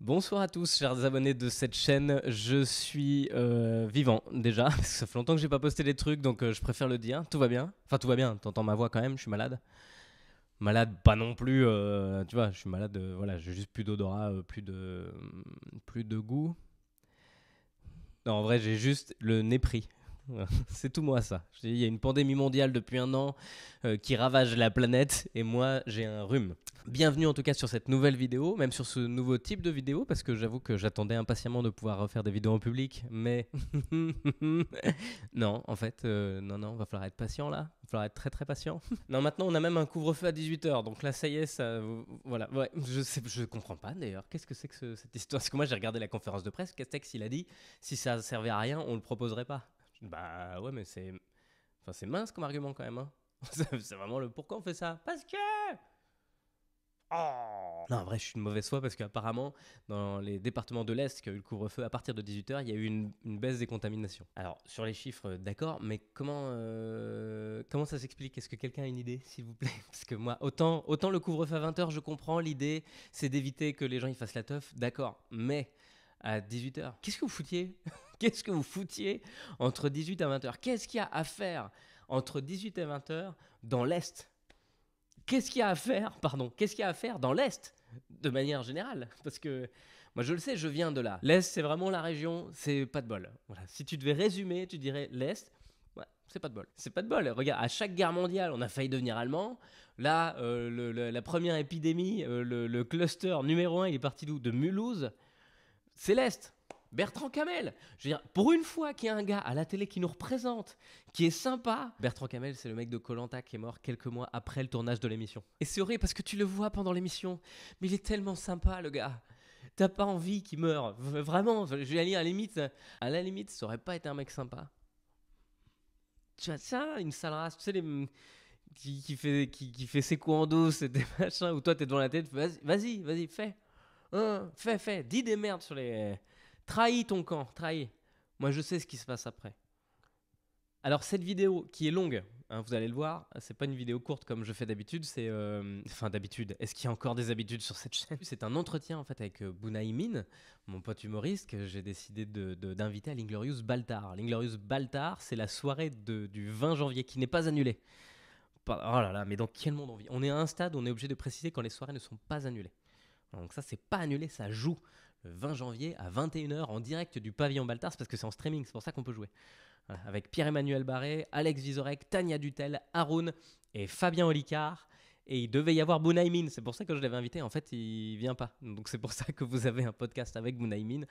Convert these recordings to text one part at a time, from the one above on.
Bonsoir à tous, chers abonnés de cette chaîne. Je suis euh, vivant déjà, parce ça fait longtemps que j'ai pas posté des trucs, donc euh, je préfère le dire. Tout va bien. Enfin, tout va bien. T'entends ma voix quand même. Je suis malade. Malade, pas non plus. Euh, tu vois, je suis malade. voilà, j'ai juste plus d'odorat, plus de, plus de goût. Non, en vrai, j'ai juste le nez pris. c'est tout moi ça. Il y a une pandémie mondiale depuis un an euh, qui ravage la planète et moi j'ai un rhume. Bienvenue en tout cas sur cette nouvelle vidéo, même sur ce nouveau type de vidéo, parce que j'avoue que j'attendais impatiemment de pouvoir refaire des vidéos en public, mais non, en fait, non, euh, non, non, va falloir être patient là, va falloir être très très patient. non, maintenant on a même un couvre-feu à 18h, donc là ça y est, ça, voilà, ouais, je sais, je comprends pas d'ailleurs, qu'est-ce que c'est que cette histoire Parce que moi j'ai regardé la conférence de presse, Castex il a dit, si ça servait à rien, on le proposerait pas. Bah ouais, mais c'est. c'est mince comme argument quand même. Hein. c'est vraiment le pourquoi on fait ça Parce que. Oh non, en vrai, je suis une mauvaise foi parce qu'apparemment, dans les départements de l'Est qui a eu le couvre-feu à partir de 18h, il y a eu une, baisse des contaminations. Alors, sur les chiffres, euh, d'accord, mais comment, euh, comment ça s'explique Est-ce que quelqu'un a une idée, s'il vous plaît Parce que moi, autant, autant le couvre-feu à 20h, je comprends l'idée, c'est d'éviter que les gens y fassent la teuf, d'accord, mais à 18h. Qu'est-ce que vous foutiez Qu'est-ce que vous foutiez entre 18 et 20h Qu'est-ce qu'il y a à faire entre 18 et 20h dans l'Est Qu'est-ce qu'il y a à faire, pardon, qu'est-ce qu'il y a à faire dans l'Est de manière générale Parce que moi je le sais, je viens de là. L'Est, c'est vraiment la région, c'est pas de bol. Voilà. Si tu devais résumer, tu dirais l'Est, c'est pas de bol. C'est pas de bol. Regarde, à chaque guerre mondiale, on a failli devenir allemand. Là, euh, la première épidémie, euh, le, cluster numéro 1, il est parti d'où De Mulhouse. Céleste, Bertrand Camel. Je veux dire, pour une fois qu'il y a un gars à la télé qui nous représente, qui est sympa. Bertrand Camel, c'est le mec de Colanta qui est mort quelques mois après le tournage de l'émission. Et c'est horrible parce que tu le vois pendant l'émission, mais il est tellement sympa le gars. T'as pas envie qu'il meure. Vraiment, je vais aller à la limite. À la limite, ça aurait pas été un mec sympa. Tu vois, ça, une sale race, tu sais, Qui, fait, qui, fait ses coups en dos, c'est des machins, où toi t'es devant la tête, vas-y, vas-y, fais. Hein, fais, fais, dis des merdes sur les. Trahis ton camp, trahis. Moi, je sais ce qui se passe après. Alors, cette vidéo qui est longue, hein, vous allez le voir, c'est pas une vidéo courte comme je fais d'habitude, c'est. Euh, enfin, d'habitude, est-ce qu'il y a encore des habitudes sur cette chaîne C'est un entretien en fait avec euh, Bounaïmin, mon pote humoriste, que j'ai décidé d'inviter de, à l'Inglorious Baltar. L'Inglorious Baltar, c'est la soirée du 20 janvier qui n'est pas annulée. Oh là là, mais dans quel monde on vit On est à un stade où on est obligé de préciser quand les soirées ne sont pas annulées. Donc ça, c'est pas annulé, ça joue le 20 janvier à 21h en direct du pavillon Baltars parce que c'est en streaming, c'est pour ça qu'on peut jouer. avec Pierre-Emmanuel Barré, Alex Vizorek, Tania Dutel, Haroun et Fabien Olicard. Et il devait y avoir Bounaïmin, c'est pour ça que je l'avais invité. En fait, il vient pas. Donc c'est pour ça que vous avez un podcast avec Bounaïmin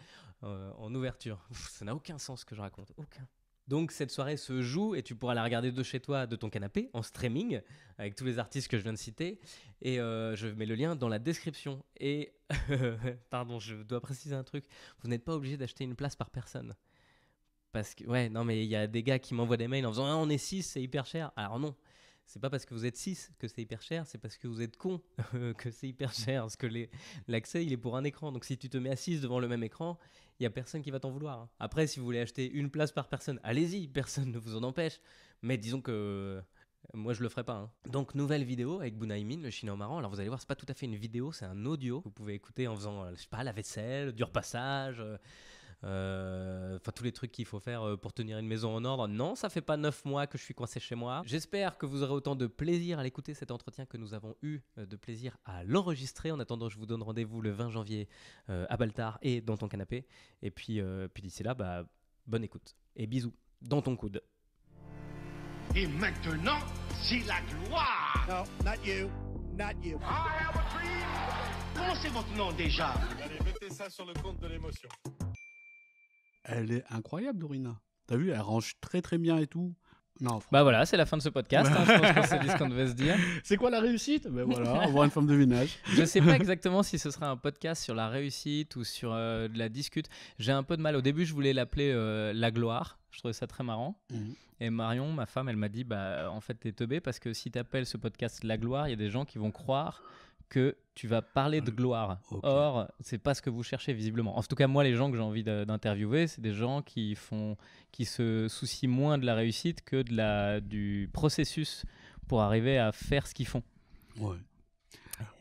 euh, en ouverture. ça n'a aucun sens ce que je raconte, aucun. Donc cette soirée se joue et tu pourras la regarder de chez toi, de ton canapé, en streaming, avec tous les artistes que je viens de citer. Et euh, je mets le lien dans la description. Et pardon, je dois préciser un truc, vous n'êtes pas obligé d'acheter une place par personne. Parce que, ouais, non, mais il y a des gars qui m'envoient des mails en faisant ah, on est 6, c'est hyper cher. Alors non, c'est pas parce que vous êtes 6 que c'est hyper cher, c'est parce que vous êtes con que c'est hyper cher. Parce que l'accès, il est pour un écran. Donc si tu te mets à 6 devant le même écran, il n'y a personne qui va t'en vouloir. Hein. Après, si vous voulez acheter une place par personne, allez-y, personne ne vous en empêche. Mais disons que euh, moi, je le ferai pas. Hein. Donc, nouvelle vidéo avec Bunaimin, le chinois marrant. Alors, vous allez voir, c'est pas tout à fait une vidéo, c'est un audio. Vous pouvez écouter en faisant, euh, je sais pas, la vaisselle, du repassage, euh, euh, enfin tous les trucs qu'il faut faire euh, pour tenir une maison en ordre. Non, ça fait pas 9 mois que je suis coincé chez moi. J'espère que vous aurez autant de plaisir à l'écouter cet entretien que nous avons eu euh, de plaisir à l'enregistrer. En attendant, je vous donne rendez-vous le 20 janvier à Baltar et dans ton canapé. Et puis, puis d'ici là, bah, bonne écoute. Et bisous dans ton coude. Et maintenant, c'est la gloire. Non, not you, not you. votre nom déjà Allez, mettez ça sur le compte de l'émotion elle est incroyable, Dorina. T'as vu, elle range très très bien et tout. Non, bah voilà, c'est la fin de ce podcast. Hein. je pense c'est ce qu'on devait se dire. C'est quoi la réussite Ben voilà, avoir une forme de ménage. je sais pas exactement si ce sera un podcast sur la réussite ou sur euh, de la discute. J'ai un peu de mal. Au début, je voulais l'appeler euh, la gloire. Je trouvais ça très marrant. Mhm. Et Marion, ma femme, elle m'a dit bah en fait t'es teubé parce que si t'appelles ce podcast la gloire, il y a des gens qui vont croire que tu vas parler de mm. gloire. Or, c'est pas ce que vous cherchez visiblement. En tout cas, moi, les gens que j'ai envie d'interviewer, c'est des gens qui font, qui se soucient moins de la réussite que de la du processus pour arriver à faire ce qu'ils font. Ouais.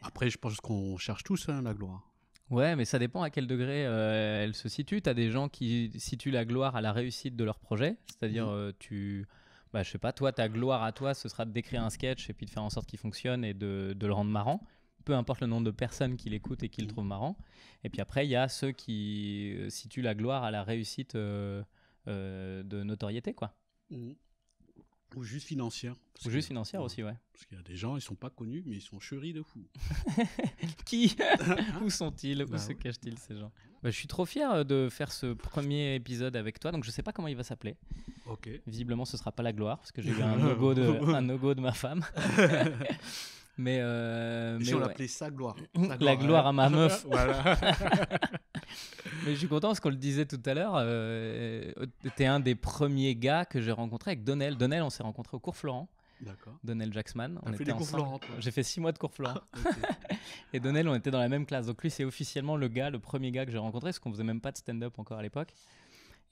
Après, je pense qu'on cherche tous hein, la gloire. Ouais, mais ça dépend à quel degré euh, elle se situe. Tu as des gens qui situent la gloire à la réussite de leur projet, c'est-à-dire mhm. euh, tu bah, je sais pas, toi, ta gloire à toi, ce sera de décrire un sketch et puis de faire en sorte qu'il fonctionne et de, le rendre marrant peu importe le nombre de personnes qui l'écoutent et qui le mm. trouvent marrant. Et puis après, il y a ceux qui euh, situent la gloire à la réussite euh, euh, de notoriété, quoi. Mm. Ou juste financière. Ou juste financière aussi, ouais. Parce qu'il y a des gens, ils sont pas connus, mais ils sont chéris de fou. qui Où sont-ils Où bah se cachent-ils, ces gens bah, Je suis trop fier de faire ce premier épisode avec toi, donc je sais pas comment il va s'appeler. Ok. Visiblement, ce sera pas la gloire, parce que j'ai eu un logo de, ma femme. Mais, euh, on l'appelait sa gloire. La gloire à ma meuf. mais je suis content parce qu'on le disait tout à l'heure. Euh, es un des premiers gars que j'ai rencontré avec Donnel. Donnel, on s'est rencontré au cours Florent. D'accord. Donnel Jacksman. cours J'ai fait six mois de cours Florent. Et Donnel, on était dans la même classe. Donc lui, c'est officiellement le gars, le premier gars que j'ai rencontré, parce qu'on faisait même pas de stand-up encore à l'époque.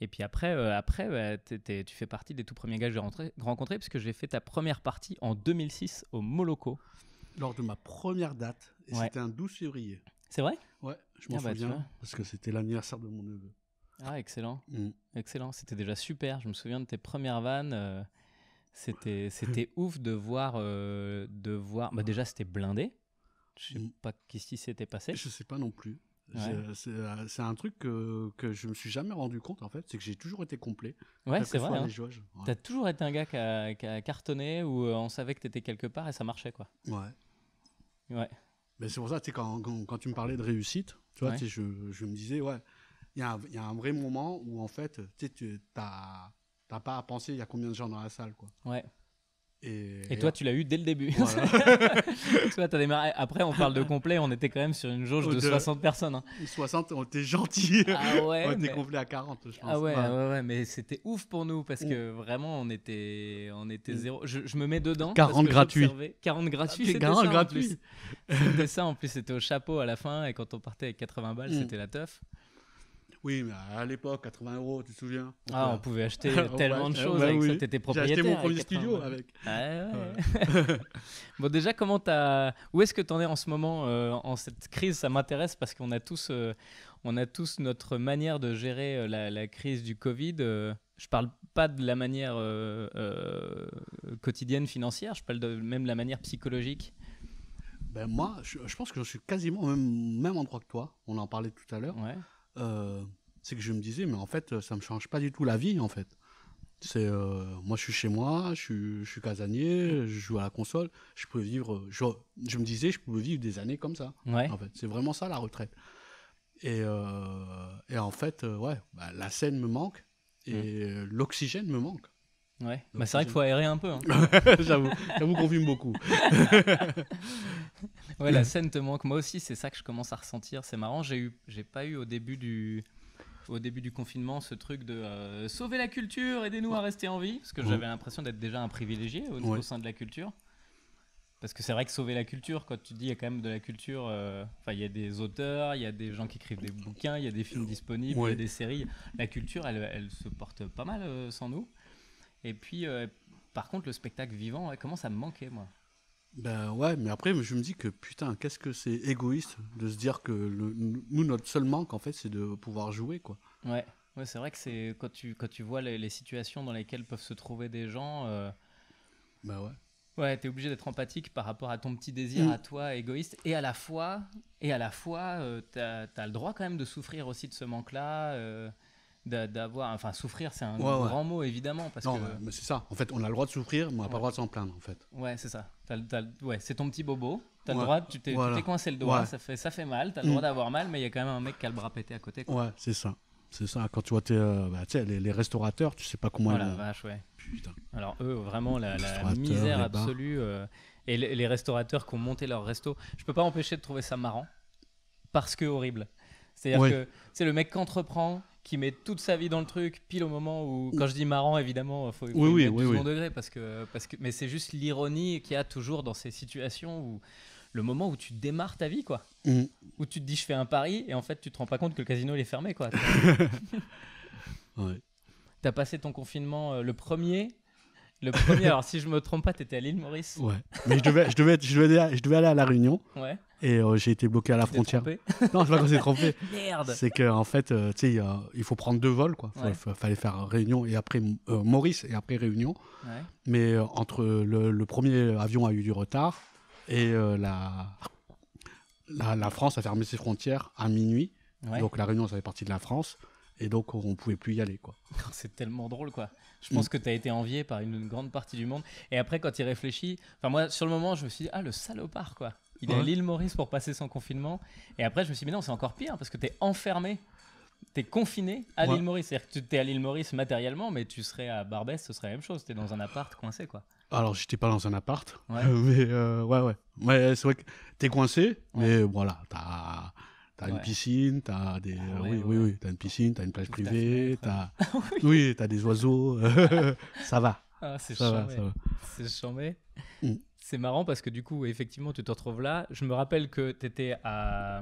Et puis après, euh, après bah, tu fais partie des tout premiers gars que j'ai rencontrés, parce puisque j'ai fait ta première partie en 2006 au Moloko lors de ma première date. Et c'était un 12 février. C'est vrai Ouais, je ah m'en bah, souviens. Parce que c'était l'anniversaire de mon neveu. Ah, excellent. Mm. Excellent. C'était déjà super. Je me souviens de tes premières vannes. Euh, c'était, c'était ouf de voir. Euh, de voir... Bah, déjà, c'était blindé. Je sais mm. pas qu'est-ce qui s'était passé. Je sais pas non plus. Euh, c'est un truc que, que je me suis jamais rendu compte en fait, c'est que j'ai toujours été complet. Ouais, c'est vrai. Tu hein. as toujours été un gars qui a, cartonné où on savait que tu étais quelque part et ça marchait quoi. Ouais. Mais c'est pour ça, tu quand, tu me parlais de réussite, tu vois, je, me disais, ouais, il y, a un vrai moment où, en fait, tu sais, t'as pas à penser il y a combien de gens dans la salle, quoi. Et, toi, tu l'as eu dès le début. Après, on parle de complet. On était quand même sur une jauge de, 60 personnes. 60, hein. on était gentil. Ah on était complet à 40, je pense. Ah ouais, mais c'était ouf pour nous parce que vraiment, on était, on était mm. zéro. Je, me mets dedans. 40 gratuits. 40 ah, gratuits. 40 gratuits. C'était ça en plus. C'était au chapeau à la fin et quand on partait avec 80 balles, mm. c'était la teuf. Oui, mais à l'époque, 80 euros, tu te souviens Ah, euh, on pouvait acheter tellement de choses avec oui. ça, propriétaire. J'ai acheté mon premier studio avec. Ah, bon, déjà, comment as... où est-ce que tu en es en ce moment euh, en cette crise Ça m'intéresse parce qu'on a tous, euh, on a tous notre manière de gérer la, crise du Covid. je parle pas de la manière quotidienne financière, je parle même de la manière psychologique. Ben moi, je, pense que je suis quasiment au même, endroit que toi. On en parlait tout à l'heure. Ouais. Euh, c'est que je me disais, mais en fait, ça me change pas du tout la vie, en fait. C'est euh, moi, je suis chez moi, je suis, casanier, je joue à la console, je peux vivre. Je, je me disais, je peux vivre des années comme ça. En fait, c'est vraiment ça la retraite. Et, euh, et en fait, ouais, bah, la scène me manque et mmh. l'oxygène me manque. Ouais, bah, c'est vrai qu'il faut aérer un peu. Hein. j'avoue, qu'on fume beaucoup. ouais, la mm. scène te manque. Moi aussi, c'est ça que je commence à ressentir. C'est marrant, j'ai eu, j'ai pas eu au début du, au début du confinement ce truc de euh, sauver la culture, aidez-nous à rester en vie, parce que mm. j'avais l'impression d'être déjà un privilégié au, sein de la culture. Parce que c'est vrai que sauver la culture, quand tu dis il y a quand même de la culture, euh, enfin il y a des auteurs, il y a des gens qui écrivent des bouquins, il y a des films disponibles, il y a des séries. La culture, elle, elle se porte pas mal euh, sans nous. Et puis, par contre, le spectacle vivant, comment ça me manquait moi ben ouais, mais après, je me dis que putain, qu'est-ce que c'est égoïste de se dire que nous, notre seul manque, en fait, c'est de pouvoir jouer, quoi. Ouais, c'est vrai que c'est quand tu, quand tu vois les, situations dans lesquelles peuvent se trouver des gens. Euh... Ben ouais. Ouais, t'es obligé d'être empathique par rapport à ton petit désir mm. à toi, égoïste, et à la fois, et à la fois, euh, t'as as le droit quand même de souffrir aussi de ce manque-là. Euh, d'avoir, enfin souffrir, c'est un grand mot évidemment parce non, mais c'est ça. En fait, on a le droit de souffrir, mais on n'a pas le droit de s'en plaindre en fait. Ouais, c'est ça. t'as ouais, c'est ton petit bobo. T'as le droit, tu t'es coincé le doigt, ça fait ça fait mal. T'as le droit mm. d'avoir mal, mais il y a quand même un mec qui a le bras pété à côté. Ouais, c'est ça. C'est ça, quand tu vois tes... Euh, bah, les, les, restaurateurs, tu sais pas comment. Oh vache, ouais. Putain. Alors eux, vraiment, la, misère absolue. Euh, et les, restaurateurs qui ont monté leur resto, je peux pas empêcher de trouver ça marrant parce que horrible. C'est-à-dire que c'est le mec qui entreprend, qui met toute sa vie dans le truc, pile au moment où, quand je dis marrant, évidemment, faut, faut oui, oui, degré parce que, parce que, mais c'est juste l'ironie qu'il y a toujours dans ces situations où le moment où tu démarres ta vie, quoi, mm. où tu te dis je fais un pari et en fait tu te rends pas compte que le casino il est fermé, quoi. ouais. T'as passé ton confinement euh, le premier. Le premier, alors si je me trompe pas, t'étais à l'île Maurice. Ouais. Mais je devais, je devais, je devais, je devais aller à la Réunion. Ouais. Et euh, j'ai été bloqué à la frontière. non, je me trompé. C'est que en fait, euh, tu sais, il faut prendre deux vols, quoi. fallait faire Réunion et après euh, Maurice et après Réunion. Mais entre le, premier avion a eu du retard et la, la, France a fermé ses frontières à minuit. Donc la Réunion, ça fait partie de la France. Et donc, on pouvait plus y aller, quoi. Oh, c'est tellement drôle, quoi. Je pense mm. que tu as été envié par une, une grande partie du monde. Et après, quand il réfléchit, enfin, moi, sur le moment, je me suis dit, ah, le salopard, quoi. Il est à l'île Maurice pour passer son confinement. Et après, je me suis dit, mais non, c'est encore pire parce que tu es enfermé. tu es confiné à l'île Maurice. C'est-à-dire que tu es à l'île Maurice matériellement, mais tu serais à Barbès, ce serait la même chose. Tu es dans un appart coincé, quoi. Alors, j'étais pas dans un appart. Ouais. mais euh, ouais, ouais. c'est vrai que es coincé, mais voilà, tu as ah une piscine, t'as des, ah oui, oui, une piscine, une plage privée, t'as, oui, t'as des oiseaux, ça va. Ah, c'est chambé. Mm. C'est marrant parce que du coup, effectivement, tu te retrouves là. Je me rappelle que tu étais à,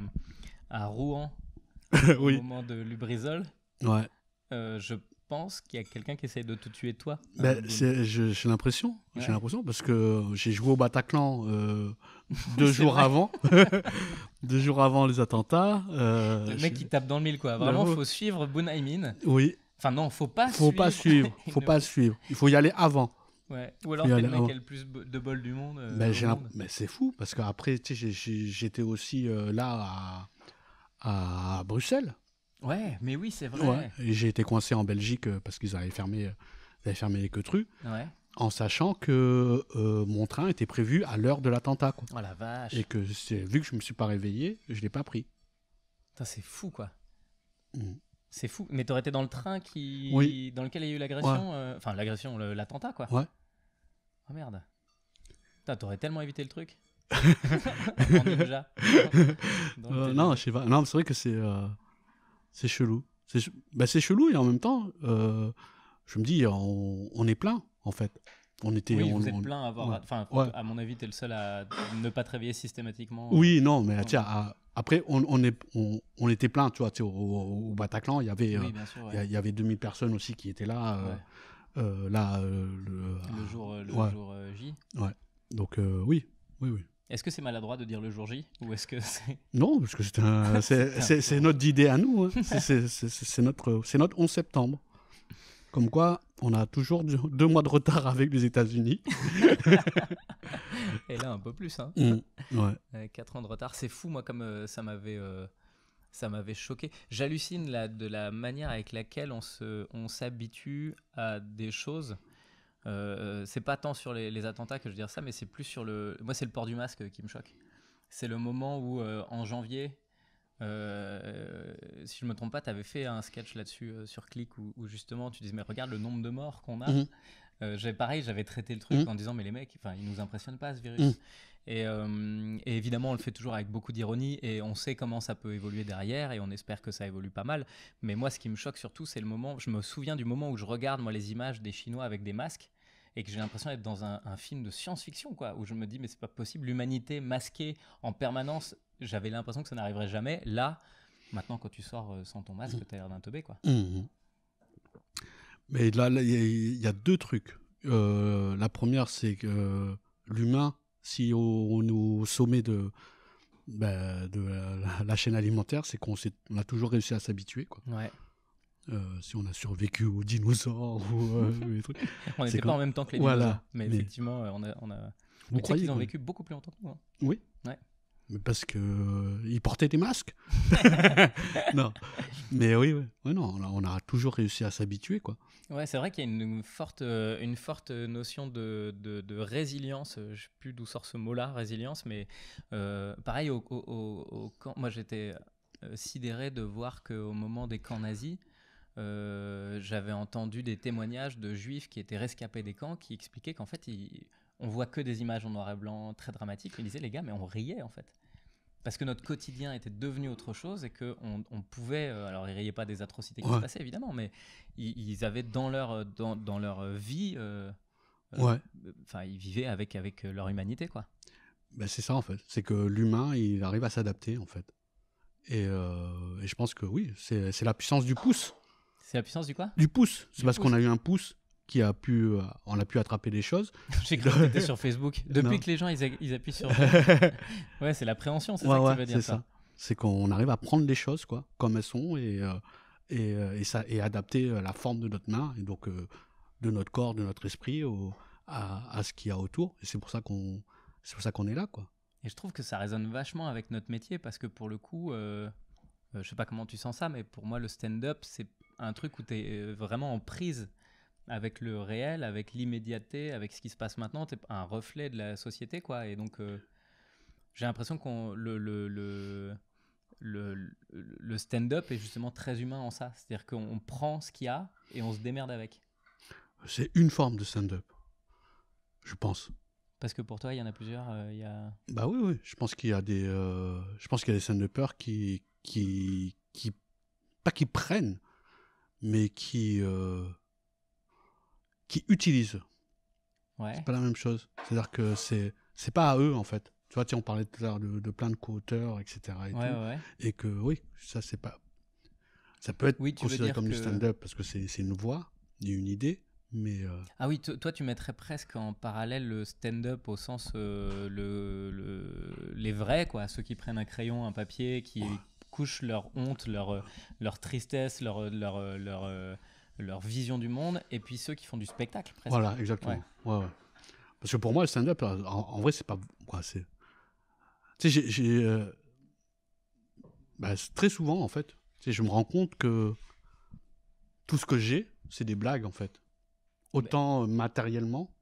Rouen au moment de Lubrizol. Ouais. Euh, je pense qu'il y a quelqu'un qui essaie de te tuer, toi. Ben, euh, j'ai l'impression. J'ai l'impression parce que j'ai joué au Bataclan euh, deux jours avant. deux jours avant les attentats. le mec qui tape dans le mille, quoi. Vraiment, faut suivre Bunaimin. Oui. Enfin, non, faut pas faut suivre. Pas suivre. faut pas suivre. Il faut y aller avant. Ouais. Ou alors, t'es le mec qui a le plus de bol du euh, monde. Mais c'est fou, parce qu'après, j'étais aussi euh, là à... à... Bruxelles. Ouais, mais oui, c'est vrai. Ouais. j'ai été coincé en Belgique euh, parce qu'ils avaient fermé, avaient fermé les queutrues. Ouais. En sachant que mon train était prévu à l'heure de l'attentat. Oh la vache. Et que vu que je me suis pas réveillé, je l'ai pas pris. c'est fou, quoi. Mmh. C'est fou. Mais t'aurais été dans le train qui... dans lequel il y a eu l'agression euh, Enfin, l'agression, l'attentat, quoi. Ouais. Oh merde. T'aurais tellement évité le truc. déjà. Euh, non, je sais pas. Non, c'est vrai que c'est euh, c'est chelou. Bah, c'est chelou et en même temps, je me dis, on... est plein, en fait. On était, oui, vous êtes plein à avoir. Enfin, à mon avis, t'es le seul à ne pas travailler systématiquement. Oui, non, mais tiens, à après, on, on, était plein, tu vois, au, Bataclan, il y avait, euh, il y avait 2000 personnes aussi qui étaient là. Euh, euh, là le, jour, J. Ouais. Donc, oui, oui, oui. Est-ce que c'est maladroit de dire le jour J ou est-ce que c'est... Non, parce que c'est, notre idée à nous. Hein. C'est notre, notre 11 septembre. Comme quoi, on a toujours deux mois de retard avec les États-Unis. Et là, un peu plus. Hein. Mmh, quatre ans de retard, c'est fou, moi, comme euh, ça m'avait. Euh, ça m'avait choqué. J'hallucine de la manière avec laquelle on se, on s'habitue à des choses. Euh, euh, c'est pas tant sur les, les, attentats que je veux dire ça, mais c'est plus sur le. Moi, c'est le port du masque qui me choque. C'est le moment où en janvier, euh, si je me trompe pas, tu avais fait un sketch là-dessus euh, sur Click où, justement tu disais mais regarde le nombre de morts qu'on a. Mhm. Euh, pareil, j'avais traité le truc mhm. en disant mais les mecs, enfin ils nous impressionnent pas ce virus. Mhm. Et, évidemment, on le fait toujours avec beaucoup d'ironie et on sait comment ça peut évoluer derrière et on espère que ça évolue pas mal. Mais moi, ce qui me choque surtout, c'est le moment. Je me souviens du moment où je regarde moi les images des Chinois avec des masques et que j'ai l'impression d'être dans un, un film de science-fiction quoi, où je me dis mais c'est pas possible, l'humanité masquée en permanence j'avais l'impression que ça n'arriverait jamais. Là, maintenant, quand tu sors euh, sans ton masque, tu as l'air d'un teubé, quoi. Mmh, mmh. Mais là, il y, a deux trucs. Euh, la première, c'est que euh, l'humain, si on est au sommet de, bah, de la, chaîne alimentaire, c'est qu'on a toujours réussi à s'habituer. Quoi. Ouais. si on a survécu aux dinosaures ou trucs. on n'était pas en même temps que les dinosaures. Mais, effectivement, on a. On a... Vous croyez qu'ils ont vécu beaucoup plus longtemps que nous. Hein. Oui, mais parce que euh, ils portaient des masques. non. Mais oui, non, on a, toujours réussi à s'habituer, quoi. Ouais, c'est vrai qu'il y a une, forte, euh, une forte notion de, de, résilience. Je sais plus d'où sort ce mot-là, résilience, mais euh, pareil au, au, Moi, j'étais sidéré de voir qu'au moment des camps nazis. j'avais entendu des témoignages de juifs qui étaient rescapés des camps qui expliquaient qu'en fait ils, on voit que des images en noir et blanc, très dramatiques. Il disait, les gars, mais on riait en fait. Parce que notre quotidien était devenu autre chose et qu'on on pouvait. Euh, alors, ils riaient pas des atrocités qui se passaient, évidemment, mais ils, avaient dans leur, euh, dans, leur vie. Euh, enfin, ils vivaient avec, avec leur humanité, quoi. Ben, c'est ça, en fait. C'est que l'humain, il arrive à s'adapter, en fait. Et, et, je pense que oui, c'est la puissance du pouce. C'est la puissance du quoi Du pouce. C'est parce qu'on a eu un pouce qui a pu, euh, on a pu attraper des choses. J'ai cru que sur Facebook. Depuis que les gens ils, appuient sur, ouais, c'est l'appréhension, c'est ça que tu veux dire ça. ça. C'est qu'on arrive à prendre les choses quoi, comme elles sont et euh, et, euh, et, ça et adapter la forme de notre main et donc de notre corps, de notre esprit à, à, ce qu'il y a autour. Et c'est pour ça qu'on c'est pour ça qu'on est là quoi. Et je trouve que ça résonne vachement avec notre métier parce que pour le coup, je je sais pas comment tu sens ça, mais pour moi le stand-up c'est un truc où tu es vraiment en prise avec le réel, avec l'immédiateté, avec ce qui se passe maintenant. T'es un reflet de la société, quoi. Et donc, euh, j'ai l'impression qu'on le, le, le, le, stand-up est justement très humain en ça. C'est-à-dire qu'on prend ce qu'il y a et on se démerde avec. C'est une forme de stand-up, je pense. Parce que pour toi, il y en a plusieurs. Euh, il y a... Bah oui, oui. Je pense qu'il y a des, euh, je pense qu'il y a des stand-uppers qui, qui, qui, pas qui prennent, mais qui qui utilisent. Ouais. C'est pas la même chose. C'est-à-dire que c'est c'est pas à eux en fait. Tu vois, tiens, on parlait tout à l'heure de, de, plein de co-auteurs, etc. Et, que oui, ça c'est pas. Ça peut être considéré comme du stand-up parce que c'est une voix, une idée, mais euh, Ah oui, toi tu mettrais presque en parallèle le stand-up au sens euh, le, le, les vrais quoi, ceux qui prennent un crayon, un papier, qui couchent leur honte, leur leur tristesse, leur, leur, leur euh, leur vision du monde, et puis ceux qui font du spectacle. Presque. Voilà, exactement. Parce que pour moi, le stand-up, euh, en, vrai, c'est pas. c'est... Tu sais, j'ai. Euh, bah, très souvent, en fait, je me rends compte que tout ce que j'ai, c'est des blagues, en fait. Autant euh, matériellement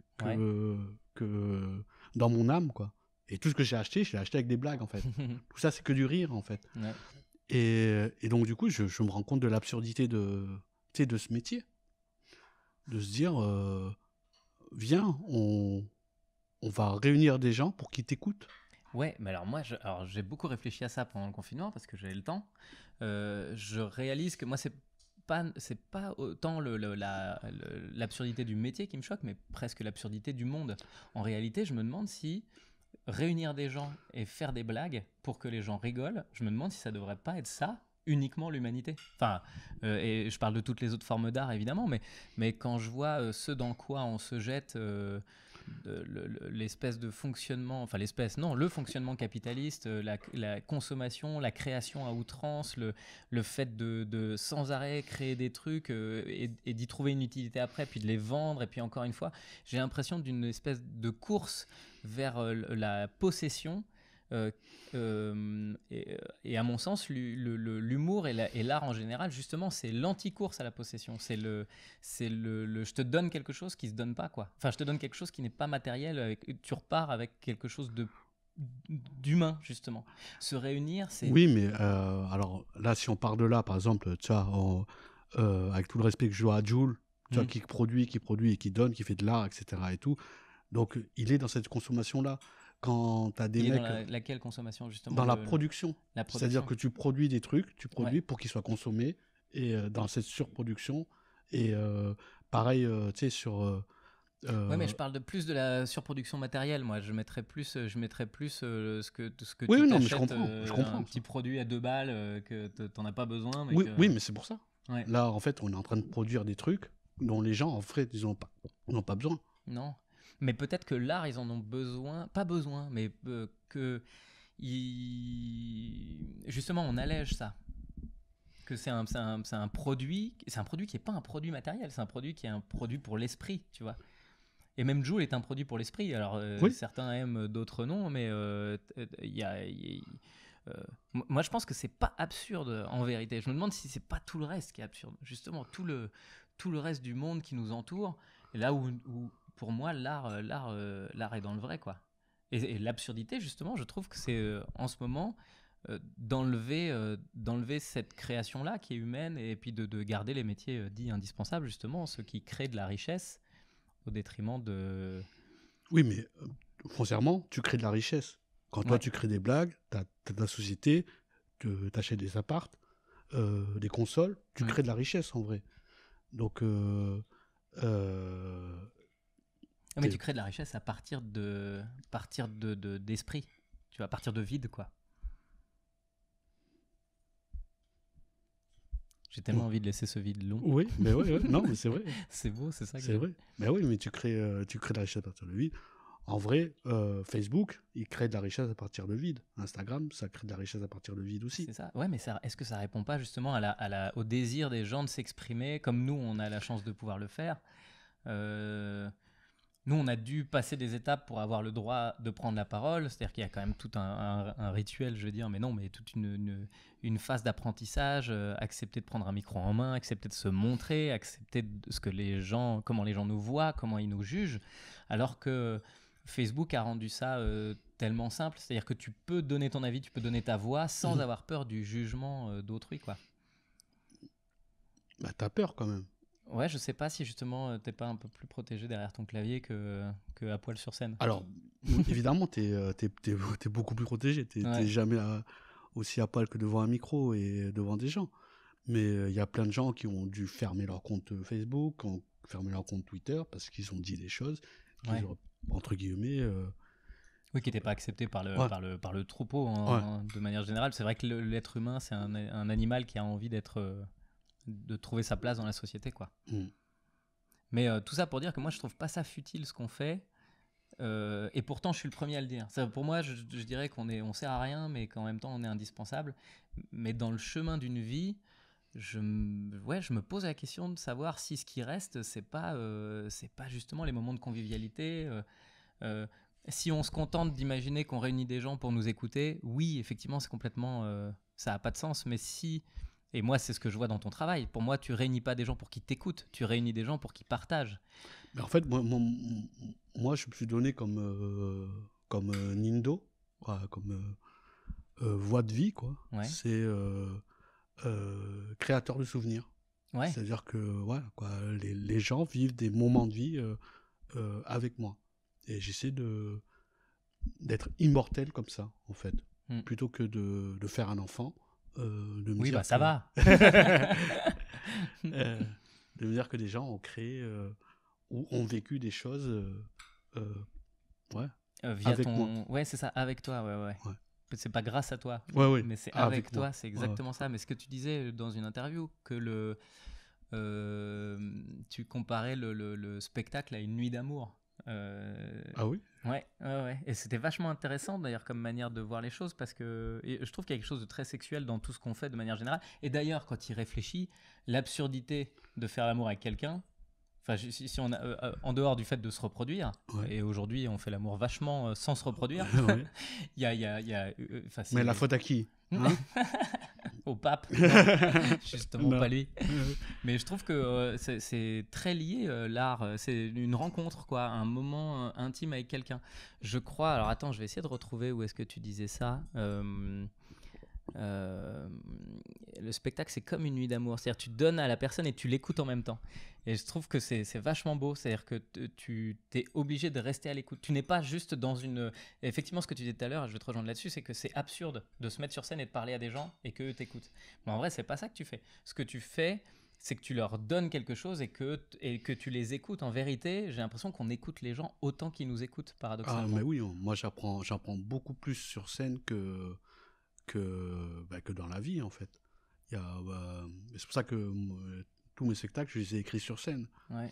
que, dans mon âme, quoi. Et tout ce que j'ai acheté, je l'ai acheté avec des blagues, en fait. tout ça, c'est que du rire, en fait. Et, donc, du coup, je me rends compte de l'absurdité de, de ce métier. De se dire, euh, viens, on, va réunir des gens pour qu'ils t'écoutent. Ouais, mais alors moi, j'ai beaucoup réfléchi à ça pendant le confinement parce que j'avais le temps. Euh, je réalise que moi, c'est pas c'est pas autant l'absurdité du métier qui me choque, mais presque l'absurdité du monde. En réalité, je me demande si réunir des gens et faire des blagues pour que les gens rigolent, je me demande si ça devrait pas être ça uniquement l'humanité. Enfin, euh, et je parle de toutes les autres formes d'art évidemment, mais, mais quand je vois euh, ce dans quoi on se jette, euh, l'espèce de fonctionnement, enfin l'espèce, non, le fonctionnement capitaliste, la, consommation, la création à outrance, le, le fait de, de sans arrêt créer des trucs et, et d'y trouver une utilité après, puis de les vendre, et puis encore une fois, j'ai l'impression d'une espèce de course vers la possession euh, euh, euh, et, à mon sens, l'humour et l'art en général, justement, c'est l'anticourse à la possession. C'est le, c'est le, je te donne quelque chose qui se donne pas, quoi. Enfin, je te donne quelque chose qui n'est pas matériel. Avec, tu repars avec quelque chose de d'humain justement se réunir c'est oui mais alors là si on part de là par exemple tu avec tout le respect que je dois à Jules mmh. qui produit qui produit et qui donne qui fait de l'art etc et tout donc il est dans cette consommation là quand tu as des mecs. dans laquelle consommation, justement Dans la production. C'est-à-dire que tu produis des trucs, tu produis pour qu'ils soient consommés, et euh, dans cette surproduction. Et euh, pareil, euh, tu sais, sur. Oui, mais je parle de plus de la surproduction matérielle. Moi, je mettrais plus, je mettrais plus ce que ce que oui, non, mais je comprends, Un petit produit à deux balles que t'en as pas besoin. oui, oui, mais c'est pour ça. Là, en fait, on est en train de produire des trucs dont les gens en fait, ils n'ont pas, n'ont pas besoin. Non. Mais peut-être que l'art, ils en ont besoin, pas besoin, mais euh, que justement on allège ça. Que c'est un, un, un, produit, c'est un produit qui est pas un produit matériel, c'est un produit qui est un produit pour l'esprit, tu vois. Et même Joule est un produit pour l'esprit. Alors euh, certains aiment, euh, d'autres non, mais il y a, moi, je pense que c'est pas absurde en vérité. Je me demande si c'est pas tout le reste qui est absurde. Justement, tout le, tout le reste du monde qui nous entoure, là où pour moi, l'art, euh, l'art, euh, l'art est dans le vrai, quoi. Et, l'absurdité, justement, je trouve que c'est euh, en ce moment d'enlever, d'enlever cette création-là qui est humaine et puis de, de garder les métiers dits indispensables, justement, ceux qui créent de la richesse au détriment de. Oui, mais foncièrement, tu crées de la richesse. Quand toi, tu crées des blagues, tu as, de la société, tu achètes des appartes, des consoles, tu crées de la richesse en vrai. Donc, ah, mais tu crées de la richesse à partir de, partir de, d'esprit. tu vas à partir de vide, quoi. J'ai tellement mm. envie de laisser ce vide long. Oui, mais oui, non, mais c'est vrai. c'est beau, c'est ça. C'est vrai. Mais oui, mais tu crées, euh, tu crées de la richesse à partir de vide. En vrai, euh, Facebook, il crée de la richesse à partir de vide. Instagram, ça crée de la richesse à partir de vide aussi. C'est ça. Ouais, mais est-ce que ça répond pas justement à la, à la, au désir des gens de s'exprimer comme nous, on a la chance de pouvoir le faire euh, nous, on a dû passer des étapes pour avoir le droit de prendre la parole. C'est-à-dire qu'il y a quand même tout un, rituel, je veux dire, mais non, mais toute une, phase d'apprentissage, euh, accepter de prendre un micro en main, accepter de se montrer, accepter ce que les gens, comment les gens nous voient, comment ils nous jugent. Alors que Facebook a rendu ça euh, tellement simple, c'est-à-dire que tu peux donner ton avis, tu peux donner ta voix sans mhm. avoir peur du jugement euh, d'autrui, quoi. Bah, t'as peur quand même. Ouais, je sais pas si justement euh, t'es pas un peu plus protégé derrière ton clavier que, que à poil sur scène. Alors, évidemment, t'es euh, es, es, beaucoup plus protégé. T'es jamais euh, aussi à poil que devant un micro et devant des gens. Mais il y a plein de gens qui ont dû fermer leur compte Facebook, fermer ont leur compte Twitter parce qu'ils ont dit des choses entre guillemets. oui, qui n'étaient pas acceptées par le, par le, troupeau hein, de manière générale. C'est vrai que l'être humain, c'est un, animal qui a envie d'être de trouver sa place dans la société, quoi. Mm. Mais euh, tout ça pour dire que moi, je trouve pas ça futile ce qu'on fait. Euh, et pourtant, je suis le premier à le dire. pour moi, je, dirais qu'on est, on sert à rien, mais qu'en même temps, on est indispensable. Mais dans le chemin d'une vie, je, ouais, je me pose la question de savoir si ce qui reste, c'est pas, euh, c'est pas justement les moments de convivialité. si on se contente d'imaginer qu'on réunit des gens pour nous écouter, oui, effectivement, c'est complètement, ça a pas de sens. Mais si et moi, c'est ce que je vois dans ton travail. Pour moi, tu réunis pas des gens pour qu'ils t'écoutent, tu réunis des gens pour qu'ils partagent. Mais en fait, moi, je me suis donné comme, euh, comme euh, Nindo, comme euh, euh, voie de vie, quoi. C'est créateur de souvenirs. C'est-à-dire que les, gens vivent des moments de vie avec moi. Et j'essaie de d'être immortel comme ça, en fait. Hmm. Plutôt que de, de faire un enfant, euh, oui, bah ça va. Euh, de me dire que des gens ont créé euh, ou ont vécu des choses, ouais. avec moi. Ouais, c'est ça, avec toi, ouais, ouais. C'est pas grâce à toi, mais c'est ah, avec, toi, c'est exactement ça. Mais ce que tu disais dans une interview, que le, tu comparais le spectacle à une nuit d'amour. ah oui Ouais, ouais, Et c'était vachement intéressant d'ailleurs comme manière de voir les choses parce que je trouve qu'il y a quelque chose de très sexuel dans tout ce qu'on fait de manière générale. Et d'ailleurs, quand il réfléchit, l'absurdité de faire l'amour avec quelqu'un, Enfin, si, on a, euh, euh, en dehors du fait de se reproduire, et aujourd'hui on fait l'amour vachement euh, sans se reproduire, il y a, y a, Mais la faute à qui hein Au pape. Justement, pas lui. Mais je trouve que euh, c'est très lié euh, l'art. Euh, c'est une rencontre, quoi. Un moment intime avec quelqu'un. Je crois. Alors attends, je vais essayer de retrouver où est-ce que tu disais ça. Euh, le spectacle, c'est comme une nuit d'amour. C'est-à-dire, tu donnes à la personne et tu l'écoutes en même temps. Et je trouve que c'est vachement beau. C'est-à-dire que tu es obligé de rester à l'écoute. Tu n'es pas juste dans une. Effectivement, ce que tu disais tout à l'heure, je vais te rejoindre là-dessus, c'est que c'est absurde de se mettre sur scène et de parler à des gens et qu'eux t'écoutent. Mais en vrai, c'est pas ça que tu fais. Ce que tu fais, c'est que tu leur donnes quelque chose et que, et que tu les écoutes. En vérité, j'ai l'impression qu'on écoute les gens autant qu'ils nous écoutent, paradoxalement. Ah, mais oui, hein. moi j'apprends beaucoup plus sur scène que que, bah, que dans la vie, en fait. Bah, c'est pour ça que euh, tous mes spectacles, je les ai écrits sur scène. Ouais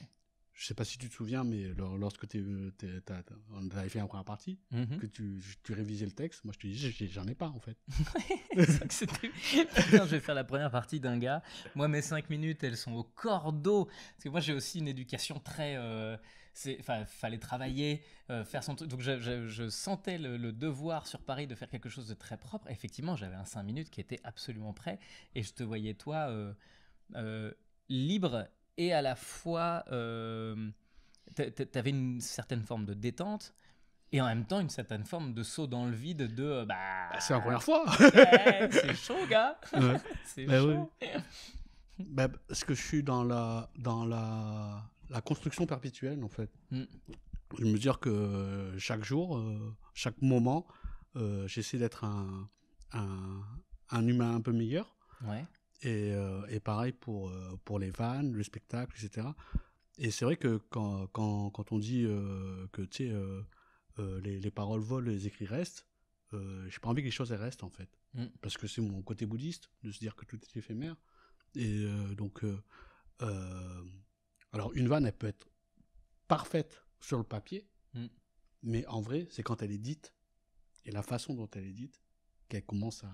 je sais pas si tu te souviens, mais lorsque euh, mm-hmm. tu avais fait la première partie, que tu, révisais le texte, moi je te dis j'en ai pas en fait. je vais faire la première partie d'un gars. Moi, mes cinq minutes, elles sont au cordeau. Parce que moi, j'ai aussi une éducation très. Euh, fallait travailler, euh, faire son truc. Donc, je, sentais le, devoir sur Paris de faire quelque chose de très propre. effectivement, j'avais un cinq minutes qui était absolument prêt. Et je te voyais, toi, euh, libre et à la fois, euh, avais une certaine forme de détente. Et en même temps, une certaine forme de saut dans le vide de. Euh, bah, bah, c'est la première fois C'est chaud, gars C'est bah chaud bah, Parce que je suis dans la, dans la, la construction perpétuelle, en fait. Hmm. Je me dire que chaque jour, euh, chaque moment, euh, j'essaie d'être un, un, un, humain un peu meilleur. Ouais. Euh, et, pareil pour, euh, pour les vannes, le spectacle, etc. Et c'est vrai que quand, quand, quand on dit euh, que euh, les, les, paroles volent, les écrits restent, j'ai pas envie que les choses restent en fait. Mm. Parce que c'est mon côté bouddhiste de se dire que tout est éphémère. Et donc, alors une vanne, elle peut être parfaite sur le papier, mm. mais en vrai, c'est quand elle est dite et la façon dont elle est dite qu'elle commence à,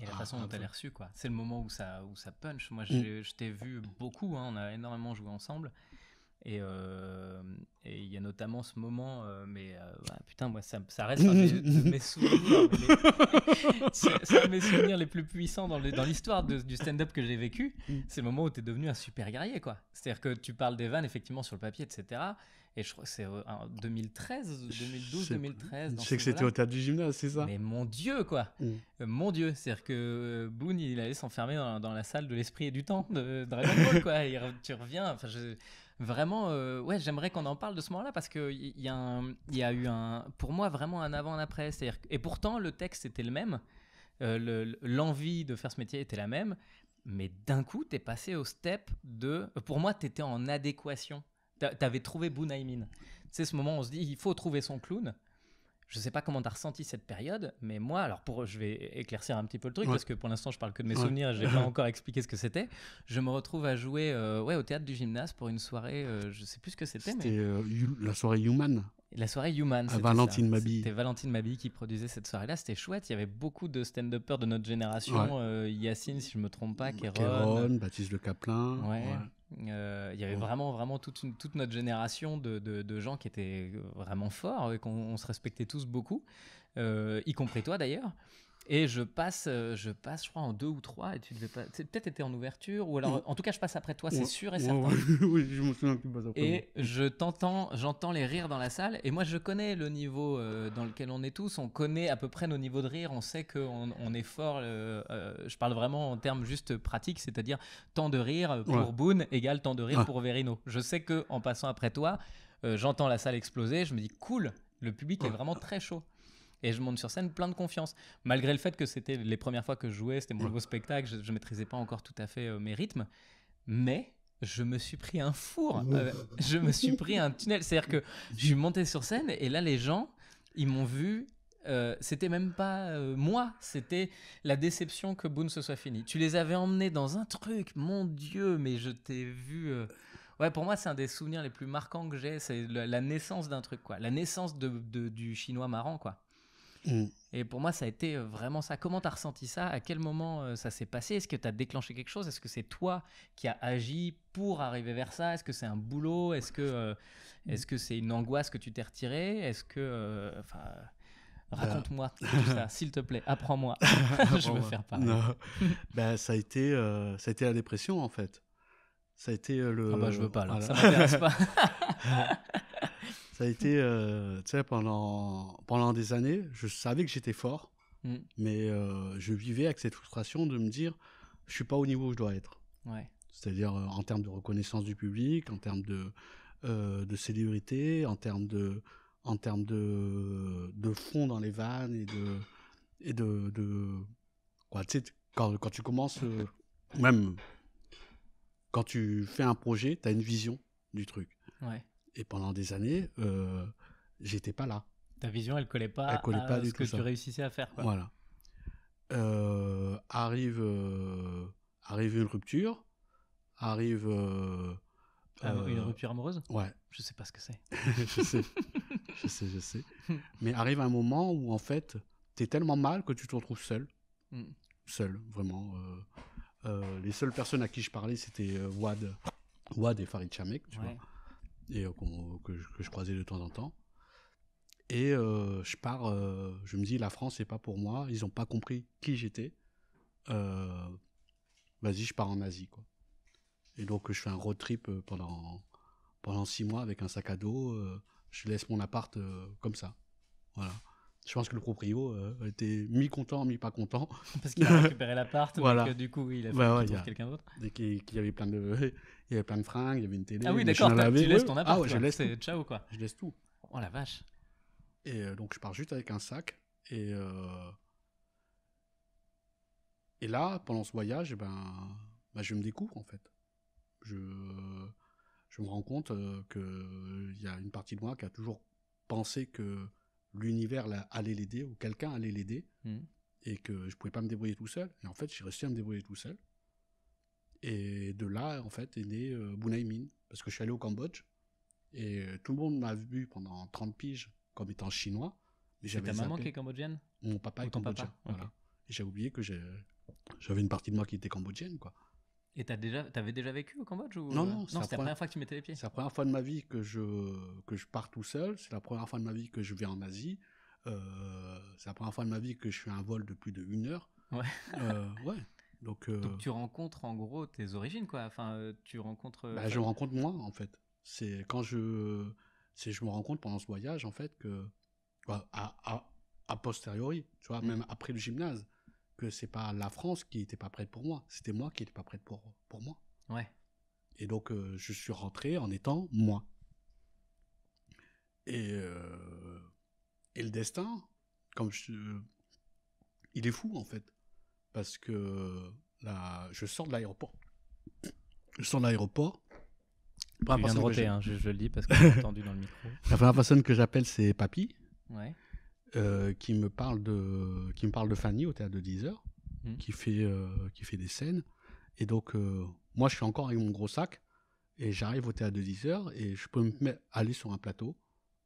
et la ah, façon dont elle est reçue, quoi. C'est le moment où ça, où ça punch. Moi, mm. je, t'ai vu beaucoup, hein. on a énormément joué ensemble. Euh, et il y a notamment ce moment, euh, mais euh, putain, moi, ça, reste un de mes souvenirs, les, mes souvenirs les plus puissants dans l'histoire du stand-up que j'ai vécu. Mm. C'est le moment où tu es devenu un super guerrier, quoi. C'est-à-dire que tu parles des vannes, effectivement, sur le papier, etc. Et je crois que c'est en 2013, 2012, 2013. Je sais que c'était au théâtre du gymnase, c'est ça Mais mon Dieu, quoi mm. Mon Dieu C'est-à-dire que Boone, il allait s'enfermer dans, dans, la salle de l'esprit et du temps de Dragon Ball, quoi. tu reviens. Enfin, je, vraiment, euh, ouais, j'aimerais qu'on en parle de ce moment-là parce qu'il y, y, a eu pour moi, vraiment un avant, un après. et pourtant, le texte était le même. Euh, l'envie de faire ce métier était la même, mais d'un coup, tu es passé au step de. Euh, pour moi, tu étais en adéquation. Tu avais trouvé Tu C'est ce moment où on se dit il faut trouver son clown. Je sais pas comment as ressenti cette période, mais moi, alors pour, je vais éclaircir un petit peu le truc parce que pour l'instant, je parle que de mes souvenirs souvenirs, j'ai pas encore expliqué ce que c'était. Je me retrouve à jouer, euh, ouais, au théâtre du gymnase pour une soirée, je euh, je sais plus ce que c'était. C'était euh, la soirée Human. La soirée Human. À Valentine Mabille. C'était Valentine Mabille qui produisait cette soirée-là. C'était chouette. Il y avait beaucoup de stand-uppers de notre génération. Yacine, si je me trompe pas, bah, Kéron. Kéron Baptiste Le Caplin. Ouais. Euh, il y avait vraiment, vraiment toute, notre génération de, gens qui étaient vraiment forts et qu'on se respectait tous beaucoup, euh, y compris toi d'ailleurs. Et je passe, euh, je passe, je crois, en deux ou trois. Et tu devais pas. Peut-être été en ouverture, ou alors. Mm. En tout cas, je passe après toi, c'est sûr et certain. oui, je me souviens après. Et je t'entends, j'entends les rires dans la salle. Et moi, je connais le niveau euh, dans lequel on est tous. On connaît à peu près nos niveaux de rire. On sait qu'on on est fort. Euh, je parle vraiment en termes juste pratiques, c'est-à-dire tant de rire pour Boone égale tant de rire pour Verino. Je sais que en passant après toi, j'entends la salle exploser. Je me dis, cool, le public est vraiment très chaud. Et je monte sur scène plein de confiance. Malgré le fait que c'était les premières fois que je jouais, c'était mon nouveau spectacle, je ne maîtrisais pas encore tout à fait euh, mes rythmes. Mais je me suis pris un four, euh, je me suis pris un tunnel. C'est-à-dire que je suis monté sur scène et là, les gens, ils m'ont vu. Euh, c'était même pas moi, c'était la déception que Boone se soit fini. Tu les avais emmenés dans un truc, mon Dieu, mais je t'ai vu. Ouais, pour moi, c'est un des souvenirs les plus marquants que j'ai, c'est la, naissance d'un truc, quoi. La naissance de, du chinois marrant, quoi. Mm. Et pour moi, ça a été euh, vraiment ça. Comment t'as ressenti ça À quel moment euh, ça s'est passé Est-ce que t'as déclenché quelque chose Est-ce que c'est toi qui as agi pour arriver vers ça Est-ce que c'est un boulot Est-ce que euh, ce que c'est une angoisse que tu t'es retiré Est-ce que bah. Raconte-moi tout ça, s'il te plaît. Apprends-moi. Je veux faire pas. Bah, ça a été, la dépression en fait. Ça a été le. Ah bah je veux pas là. Ça m'intéresse pas. Ça a été, euh, tu sais, pendant, pendant des années, je savais que j'étais fort, mm. mais euh, je vivais avec cette frustration de me dire, je suis pas au niveau où je dois être. C'est-à-dire euh, en termes de reconnaissance du public, en termes de, de célébrité, en termes de, en termes de, de fond dans les vannes et de, et de, quoi, tu sais, quand, quand, tu commences, même quand tu fais un projet, tu as une vision du truc. Ouais. Et pendant des années, euh, j'étais pas là. Ta vision, elle collait pas, à, pas ce que tu réussissais à faire. Voilà. Euh, arrive, euh, arrive une rupture, arrive. Ah, une rupture amoureuse Ouais. Je sais pas ce que c'est. je sais. je sais, je sais. Mais arrive un moment où, en fait, t'es tellement mal que tu te retrouves seul. Hmm. Seul, vraiment. les seules personnes à qui je parlais, c'était Wad. Wad et Farid Chamek, tu ouais. vois et euh, euh, que, je, croisais de temps en temps. Et euh, je pars, je me dis, la France, c'est pas pour moi. Ils n'ont pas compris qui j'étais. Vas-y, je pars en Asie, quoi. Et donc, je fais un road trip pendant, pendant six mois avec un sac à dos. je laisse mon appart comme ça. Voilà. Je pense que le proprio euh, était mi-content, mi-pas content. Parce qu'il a récupéré l'appart, voilà. donc euh, du coup, il a bah fait bah, ouais, quelqu'un d'autre. qu'il y avait plein de, il y avait plein de fringues, il y avait une télé. Ah oui, d'accord, tu laisses ton appart. Ah ouais, je laisse. Ciao, quoi. Je laisse tout. Oh la vache. Et euh, donc, je pars juste avec un sac. Et, et là, pendant ce voyage, eh ben, bah, je me découvre, en fait. Je, je me rends compte qu'il y a une partie de moi qui a toujours pensé que l'univers allait l'aider ou quelqu'un allait l'aider hmm. et que je pouvais pas me débrouiller tout seul. Et en fait, j'ai réussi à me débrouiller tout seul. Et de là, en fait, est né euh, Bunaimin parce que je suis allé au Cambodge et euh, tout le monde m'a vu pendant 30 piges comme étant chinois. Mais j'avais ta maman qui est cambodgienne Mon papa est cambodgien. voilà. J'ai oublié que j'avais une partie de moi qui était cambodgienne, quoi. Et tu déjà, t'avais déjà vécu au Cambodge ou... Non, euh, non, c'est la, première fois que tu mettais les pieds. C'est la première fois de ma vie que je que je pars tout seul. C'est la première fois de ma vie que je vais en Asie. Euh, c'est la première fois de ma vie que je fais un vol de plus de une heure. Ouais. Euh, ouais. Donc, tu rencontres en gros tes origines quoi. Enfin, tu rencontres. Bah, je me rencontre moi en fait. C'est quand je c'est je me rends pendant ce voyage en fait que bah, à, à, a posteriori, tu vois, mm. même après le gymnase que c'est pas la France qui était pas prête pour moi, c'était moi qui n'étais pas prête pour, pour moi. Ouais. Et donc euh, je suis rentré en étant moi. Et, euh, et le destin, comme je, il est fou en fait, parce que là, je sors de l'aéroport. Je sors de l'aéroport. La viens de hein, je, le dis parce que j'ai entendu dans le micro. La première personne que j'appelle, c'est Papy. Euh, qui me parle de qui me parle de Fanny au théâtre de 10 h hmm. qui fait euh, qui fait des scènes. Et donc euh, moi je suis encore avec mon gros sac et j'arrive au théâtre de 10 heures et je peux me aller sur un plateau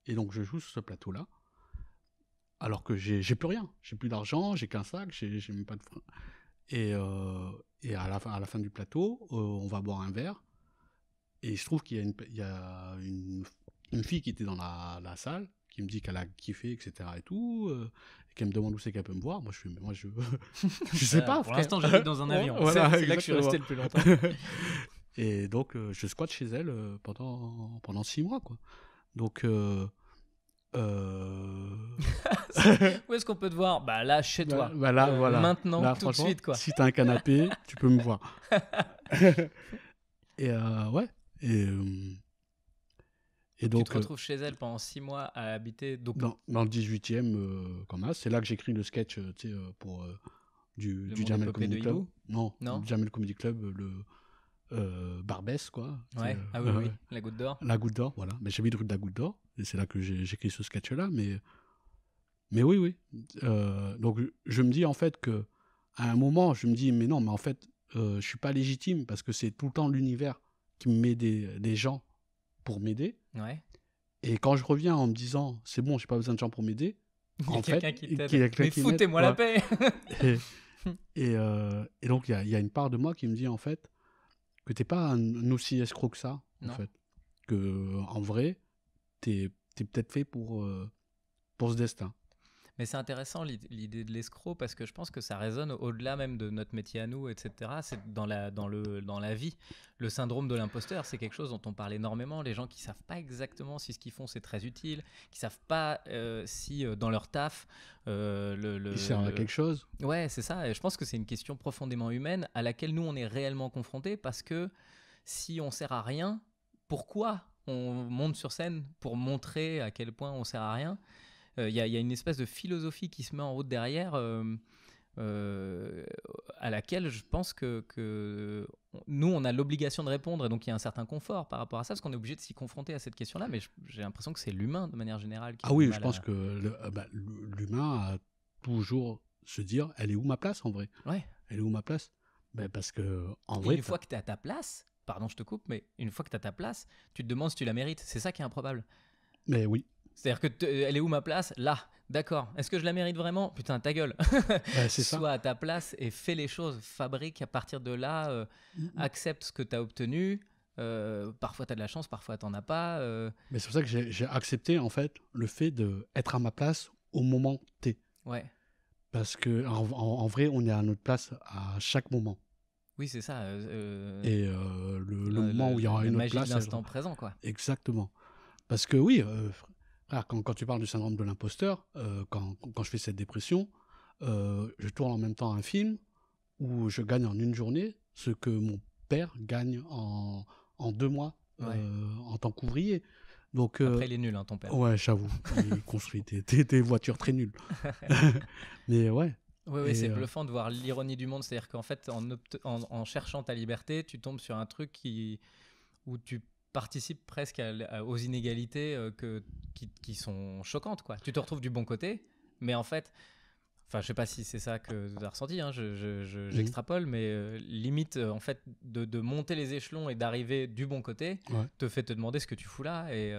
et donc je joue sur ce plateau là. Alors que j'ai plus rien, j'ai plus d'argent, j'ai qu'un sac, j'ai même pas de et, et à, la fin, à la fin du plateau, on va boire un verre et il se trouve qu'il y a une, il y a une, une fille qui était dans la, la salle qui me dit qu'elle a kiffé, etc. et tout, euh, et qu'elle me demande où c'est qu'elle peut me voir, moi je suis, moi je, je sais pas. Pour l'instant, j'habite dans un avion. c'est là que je suis resté le plus longtemps. et donc, euh, je squatte chez elle euh, pendant pendant six mois, quoi. Donc euh, Où est-ce qu'on peut te voir Bah là, chez toi. Bah, voilà. Maintenant, tout de suite, quoi. Si t'as un canapé, tu peux me voir. et ouais. Et et donc, tu te euh, retrouves chez elle pendant six mois à habiter donc dans, le 18e, euh, comme C'est là que j'écris le sketch euh, pour du, du Jamel Comedy Club. Non, non. le Jamel Comedy Club, le Barbès, quoi. Ouais. Ah oui, oui, la goutte d'or. La goutte d'or, voilà. Mais j'habite rue de la goutte d'or, et c'est là que j'écris ce sketch-là. Mais, mais oui, oui. donc je me dis en fait que à un moment, je me dis, mais non, mais en fait, je suis pas légitime parce que c'est tout le temps l'univers qui me met des, des gens pour m'aider. Ouais. Et quand je reviens en me disant, c'est bon, j'ai pas besoin de gens pour m'aider, il y a quelqu'un qui Mais foutez-moi la paix euh, et, donc, il y, a une part de moi qui me dit, en fait, que t'es pas un, aussi escroc que ça, en fait. Que, en vrai, t'es peut-être fait pour, euh, pour ce destin. Mais c'est intéressant l'idée de l'escroc parce que je pense que ça résonne au-delà même de notre métier à nous, etc. C'est dans la, dans, le, dans la vie. Le syndrome de l'imposteur, c'est quelque chose dont on parle énormément. Les gens qui savent pas exactement si ce qu'ils font c'est très utile, qui savent pas euh, si euh, dans leur taf. Euh, le, Ils à quelque chose. Ouais, c'est ça. Et je pense que c'est une question profondément humaine à laquelle nous on est réellement confrontés parce que si on sert à rien, pourquoi on monte sur scène pour montrer à quel point on sert à rien euh, il y, a une espèce de philosophie qui se met en route derrière. Euh, euh, à laquelle je pense que, nous, on a l'obligation de répondre, et donc il y a un certain confort par rapport à ça, parce qu'on est obligé de s'y confronter à cette question-là, mais j'ai l'impression que c'est l'humain de manière générale qui... Ah oui, je pense que bah, l'humain a toujours se dire, elle est où ma place en vrai ouais. Elle est où ma place bah, Parce que en vrai... Une fois que tu es à ta place, pardon je te coupe, mais une fois que tu à ta place, tu te demandes si tu la mérites, c'est ça qui est improbable. Mais oui. C'est-à-dire que elle est où ma place Là. D'accord. Est-ce que je la mérite vraiment Putain, ta gueule. c'est Sois à ta place et fais les choses. Fabrique à partir de là. Euh, mm, mm. Accepte ce que tu as obtenu. Euh, parfois, tu as de la chance, parfois, tu as pas. Euh. Mais c'est pour ça que j'ai accepté, en fait, le fait de être à ma place au moment T. Ouais. Parce que en, vrai, on est à notre place à chaque moment. Oui, c'est ça. Et le, moment où il y aura une autre place. l'instant présent, quoi. Exactement. Parce que oui, ah, quand, tu parles du syndrome de l'imposteur, euh, quand, je fais cette dépression, euh, je tourne en même temps un film où je gagne en une journée ce que mon père gagne en, deux mois euh, en tant qu'ouvrier. Donc, Après, il est nul, hein, ton père. Ouais, j'avoue. il construit des, voitures très nulles. Mais ouais. Oui, oui c'est bluffant de voir l'ironie du monde. C'est-à-dire qu'en fait, en, en, cherchant ta liberté, tu tombes sur un truc qui, où tu participe presque aux inégalités euh, que, qui, sont choquantes. Quoi. Tu te retrouves du bon côté, mais en fait, enfin, je sais pas si c'est ça que tu as ressenti, hein, mmh. j'extrapole, mais euh, limite, euh, en fait, de, de, monter les échelons et d'arriver du bon côté te fait te demander ce que tu fous là. Et,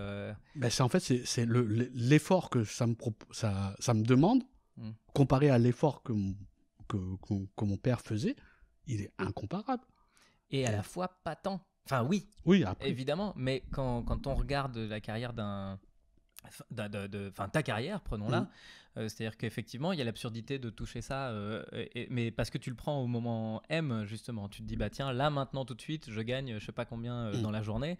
ben c'est, en fait, c'est, l'effort que ça me, ça, ça me demande, mmh. comparé à l'effort que, que, que, mon père faisait, il est incomparable. Et à la fois pas Enfin, oui. Oui, Évidemment, mais quand, quand on regarde la carrière d'un. Enfin, ta carrière, prenons-la. Mm. Euh, c'est-à-dire qu'effectivement, il y a l'absurdité de toucher ça, euh, mais parce que tu le prends au moment M, justement. Tu te dis, bah tiens, là, maintenant, tout de suite, je gagne je sais pas combien euh, mm. dans la journée.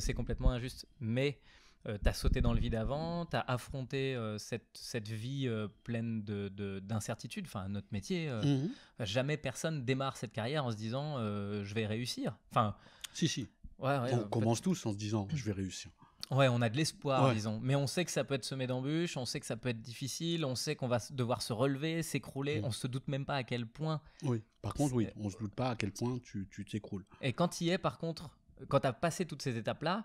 C'est complètement injuste. Mais tu t'as sauté dans le vide avant, t'as affronté cette, cette, vie pleine d'incertitudes, de, enfin notre métier. Mm-hmm. Jamais personne démarre cette carrière en se disant je vais réussir. Enfin, si, si. on euh, commence tous en se disant je vais réussir. Ouais, on a de l'espoir, disons. Mais on sait que ça peut être semé d'embûches, on sait que ça peut être difficile, on sait qu'on va devoir se relever, s'écrouler. On mm. On se doute même pas à quel point. Oui, par contre, oui, on se doute pas à quel point tu t'écroules. Et quand il est, par contre, quand tu as passé toutes ces étapes-là,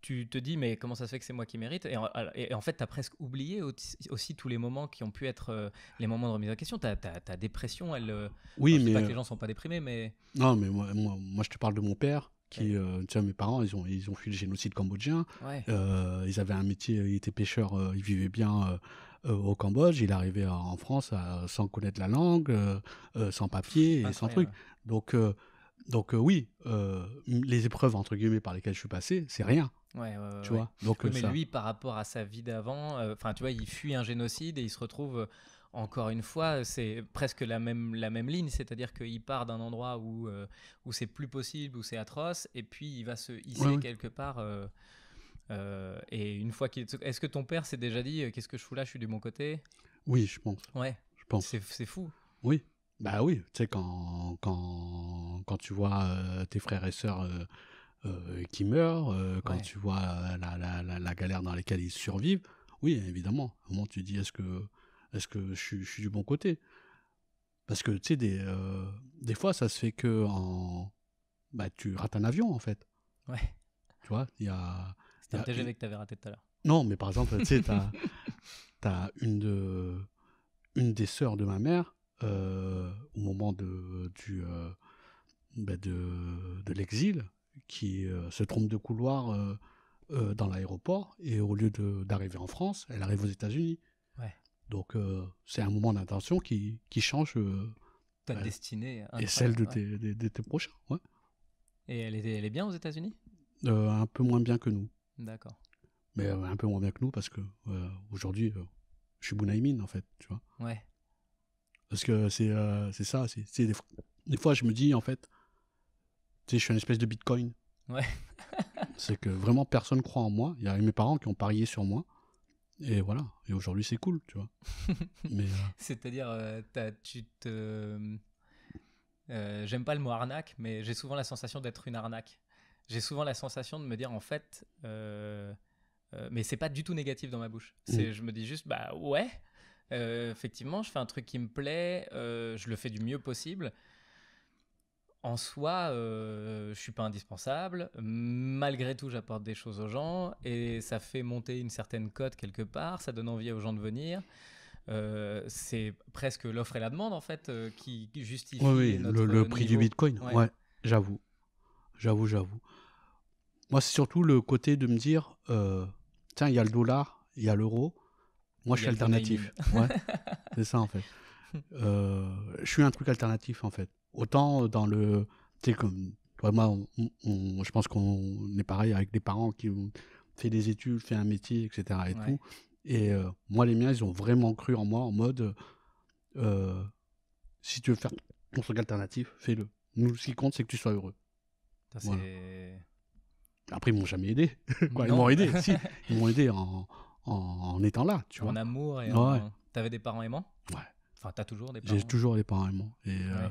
tu te dis mais comment ça se fait que c'est moi qui mérite et en, fait tu as presque oublié aussi, tous les moments qui ont pu être euh, les moments de remise en question ta, dépression elle euh, oui je mais sais pas euh, que les gens sont pas déprimés mais non mais moi, moi, je te parle de mon père qui, tu sais mes parents, ils ont, ils ont fui le génocide cambodgien. ils avaient un métier, ils étaient pêcheurs, ils vivaient bien au Cambodge. Il arrivait en France sans connaître la langue, sans papier et sans truc. Donc, donc oui, les épreuves entre guillemets par lesquelles je suis passé, c'est rien tu vois. Donc, mais lui, par rapport à sa vie d'avant, euh, enfin, tu vois, il fuit un génocide et il se retrouve euh, encore une fois, euh, c'est presque la même, la même ligne, c'est-à-dire qu'il part d'un endroit où, où c'est plus possible, où c'est atroce, et puis il va se hisser quelque part. et une fois qu'il est... ce que ton père s'est déjà dit, qu'est-ce que je fous là, je suis du bon côté Oui, je pense. Ouais. Je pense. C'est fou. Oui. Bah oui, tu sais, quand, quand, quand, tu vois tes frères et sœurs euh, qui meurent, euh, quand tu vois la, galère dans laquelle ils survivent, oui, évidemment. Au moment tu dis, est-ce que, est que je, suis du bon côté Parce que, tu sais, des, euh, des fois, ça se fait que en... bah, tu rates un avion, en fait. Ouais. Tu vois, il y a... C'était un TGV que tu avais raté tout à l'heure. Non, mais par exemple, tu sais, tu as une, de, une des sœurs de ma mère, au moment de, du, bah, de, de l'exil, qui euh, se trompe de couloir euh, euh, dans l'aéroport et au lieu d'arriver en France, elle arrive aux États-Unis. Donc c'est un moment d'intention qui, qui, change ta destinée et celle de tes, de, tes prochains. Et elle est, elle est bien aux États-Unis Un peu moins bien que nous. D'accord. Mais un peu moins bien que nous parce que aujourd'hui, je suis Bunaïmin en fait, tu vois. Ouais. Parce que c'est ça, c'est des, des, fois je me dis en fait, tu je suis une espèce de bitcoin. Ouais. c'est que vraiment personne croit en moi. Il y a mes parents qui ont parié sur moi. Et voilà. Et aujourd'hui, c'est cool, tu vois. Euh, C'est-à-dire, euh, tu te. Euh, j'aime pas le mot arnaque, mais j'ai souvent la sensation d'être une arnaque. J'ai souvent la sensation de me dire, en fait. mais c'est pas du tout négatif dans ma bouche. Mm. c'est Je me dis juste, bah ouais, effectivement, je fais un truc qui me plaît, je le fais du mieux possible en soi, euh, je suis pas indispensable. Malgré tout, j'apporte des choses aux gens et ça fait monter une certaine cote quelque part. Ça donne envie aux gens de venir. Euh, c'est presque l'offre et la demande en fait euh, qui justifie oui, oui, le, prix du Bitcoin. Ouais, j'avoue, j'avoue, j'avoue. Moi, c'est surtout le côté de me dire, euh, tiens, il y a le dollar, il y a l'euro. Moi, je suis alternatif. c'est ça en fait. je suis un truc alternatif en fait autant dans le. Tu sais, comme. moi, je pense qu'on est pareil avec des parents qui ont fait des études, fait un métier, etc. Et, tout. et euh, moi, les miens, ils ont vraiment cru en moi en mode euh, si tu veux faire ton truc alternatif, fais-le. Nous, ce qui compte, c'est que tu sois heureux. Après, ils m'ont jamais aidé. ils m'ont aidé, si. Ils m'ont aidé en, en, étant là, tu en amour et T'avais des parents aimants Ouais. Enfin, t'as toujours des parents J'ai toujours des parents aimants. Et, euh,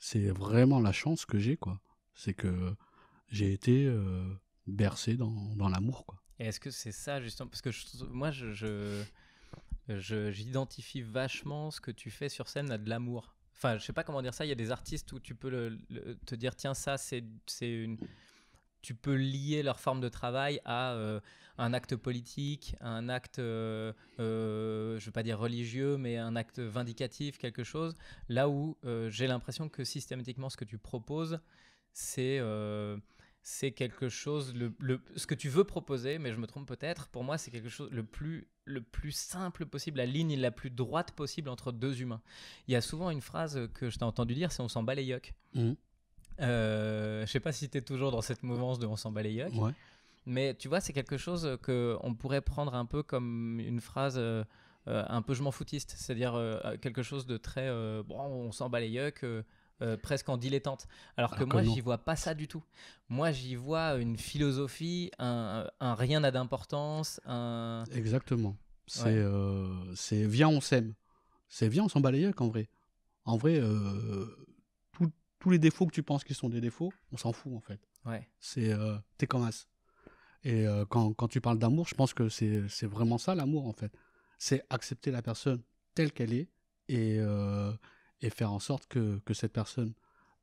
c'est vraiment la chance que j'ai, quoi. C'est que j'ai été bercé dans, l'amour, quoi. est-ce que c'est ça, justement Parce que moi, je, je, j'identifie vachement ce que tu fais sur scène à de l'amour. Enfin, je sais pas comment dire ça, il y a des artistes où tu peux te dire, tiens, ça, c'est, c'est une tu peux lier leur forme de travail à euh, un acte politique, un acte, euh, euh, je ne veux pas dire religieux, mais un acte vindicatif, quelque chose. Là où j'ai l'impression que systématiquement, ce que tu proposes, c'est c'est quelque chose, le, ce que tu veux proposer, mais je me trompe peut-être, pour moi, c'est quelque chose le plus, le plus simple possible, la ligne la plus droite possible entre deux humains. Il y a souvent une phrase que je t'ai entendu dire, c'est on s'en bat les yocs. Euh, je sais pas si tu es toujours dans cette mouvance de on s'en bat les yeux. Ouais. Mais tu vois, c'est quelque chose que on pourrait prendre un peu comme une phrase euh, euh, un peu je m'en foutiste, c'est-à-dire euh, quelque chose de très bon, on s'en bat les yeux, presque en dilettante. Alors que moi, moi, j'y vois pas ça du tout. Moi, j'y vois une philosophie, un, rien n'a d'importance. Un... Exactement. C'est c'est viens, on s'aime. C'est viens, on s'en bat les yeux, en vrai. En vrai, tous les défauts que tu penses qu'ils sont des défauts, on s'en fout en fait. Ouais. C'est euh, t'es comme as. Et euh, quand, quand, tu parles d'amour, je pense que c'est vraiment ça l'amour en fait. C'est accepter la personne telle qu'elle est et, euh, et, faire en sorte que, que cette personne